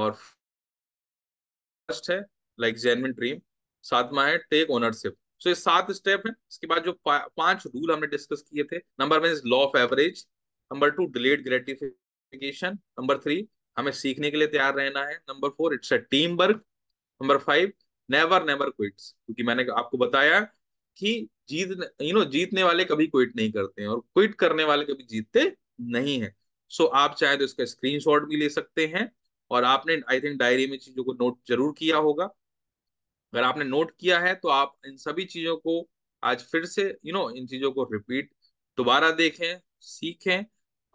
और फर्स्ट है लाइक जेनविन ड्रीम सातवा है टेक ओनरशिप सो ये सात स्टेप है इसके बाद जो पा, पांच रूल हमने डिस्कस किए थे number one is law of average number two delayed gratification number three हमें सीखने के लिए तैयार रहना है number four it's a team work number five never never quits क्योंकि मैंने आपको बताया ही जीत यू नो जीतने वाले कभी क्विट नहीं करते हैं और क्विट करने वाले कभी जीतते नहीं है सो so, आप चाहे तो इसका स्क्रीनशॉट भी ले सकते हैं और आपने आई थिंक डायरी में चीजों को नोट जरूर किया होगा अगर आपने नोट किया है तो आप इन सभी चीजों को आज फिर से यू you नो know, इन चीजों को रिपीट दोबारा देखें सीखें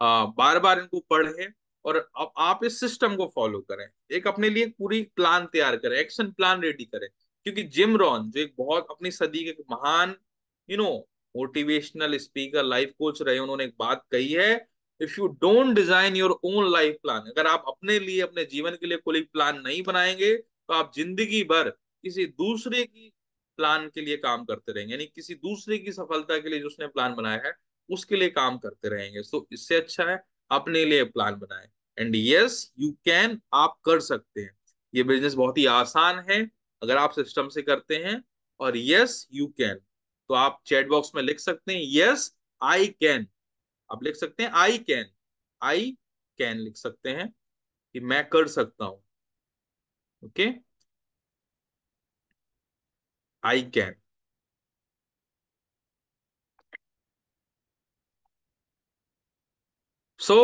आ, बार बार इनको पढ़ें और आप इस सिस्टम को फॉलो करें एक अपने लिए पूरी प्लान तैयार करें एक्शन प्लान रेडी करें क्योंकि जिम रॉन जो एक बहुत अपनी सदी के महान you know motivational speaker life coach रहे उन्होंने एक बात कही है if you don't design your own life plan अगर आप अपने लिए अपने जीवन के लिए कोई प्लान नहीं बनाएंगे तो आप जिंदगी भर किसी दूसरे की प्लान के लिए काम करते रहेंगे यानी किसी दूसरे की सफलता के लिए जो उसने प्लान बनाया है उसके लिए काम करते रहेंगे सो so, इससे अच्छा है अपने लिए प्लान बनाए एंड यस यू कैन आप कर सकते हैं ये बिजनेस बहुत ही आसान है अगर आप सिस्टम से करते हैं और यस यू कैन तो आप चैट बॉक्स में लिख सकते हैं यस आई कैन आप लिख सकते हैं आई कैन आई कैन लिख सकते हैं कि मैं कर सकता हूं okay I can so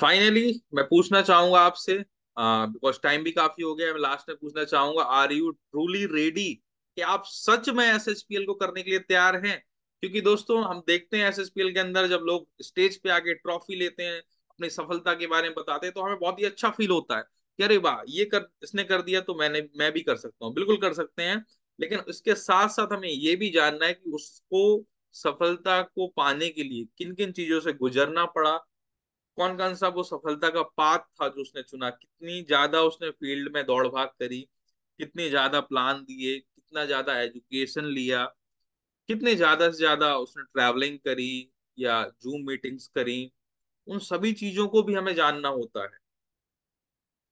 finally मैं पूछना चाहूंगा आपसे बिकॉज हाँ, टाइम भी काफी हो गया मैं लास्ट में पूछना चाहूंगा आर यू ट्रूली रेडी कि आप सच में एस को करने के लिए तैयार हैं क्योंकि दोस्तों हम देखते हैं एस के अंदर जब लोग स्टेज पे आके ट्रॉफी लेते हैं अपनी सफलता के बारे में बताते हैं तो हमें बहुत ही अच्छा फील होता है कि अरे वाह ये कर इसने कर दिया तो मैंने मैं भी कर सकता हूँ बिल्कुल कर सकते हैं लेकिन उसके साथ साथ हमें ये भी जानना है कि उसको सफलता को पाने के लिए किन किन चीजों से गुजरना पड़ा कौन कौन सा वो सफलता का पाथ था जो उसने चुना कितनी ज्यादा उसने फील्ड में दौड़ भाग करी कितने ज्यादा प्लान दिए कितना ज्यादा एजुकेशन लिया कितने ज्यादा से ज्यादा उसने ट्रैवलिंग करी या जूम मीटिंग्स करी उन सभी चीजों को भी हमें जानना होता है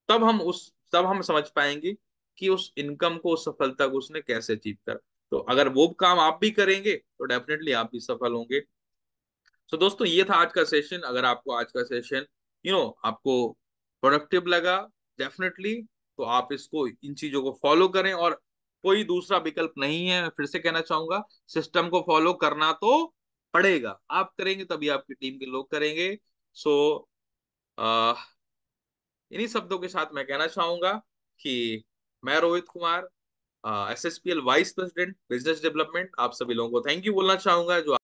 तब हम उस तब हम समझ पाएंगे कि उस इनकम को उस सफलता को उसने कैसे अचीव कर तो अगर वो काम आप भी करेंगे तो डेफिनेटली आप भी सफल होंगे सो so, दोस्तों ये था आज का सेशन अगर आपको आज का सेशन यू नो आपको प्रोडक्टिव लगा डेफिनेटली तो आप इसको इन चीजों को फॉलो करें और कोई दूसरा विकल्प नहीं है मैं फिर से कहना चाहूंगा सिस्टम को फॉलो करना तो पड़ेगा आप करेंगे तभी आपकी टीम के लोग करेंगे सो so, इन्हीं शब्दों के साथ मैं कहना चाहूंगा कि मैं Rohit Kumar S S P L vice president business development आप सभी लोगों को थैंक यू बोलना चाहूंगा जो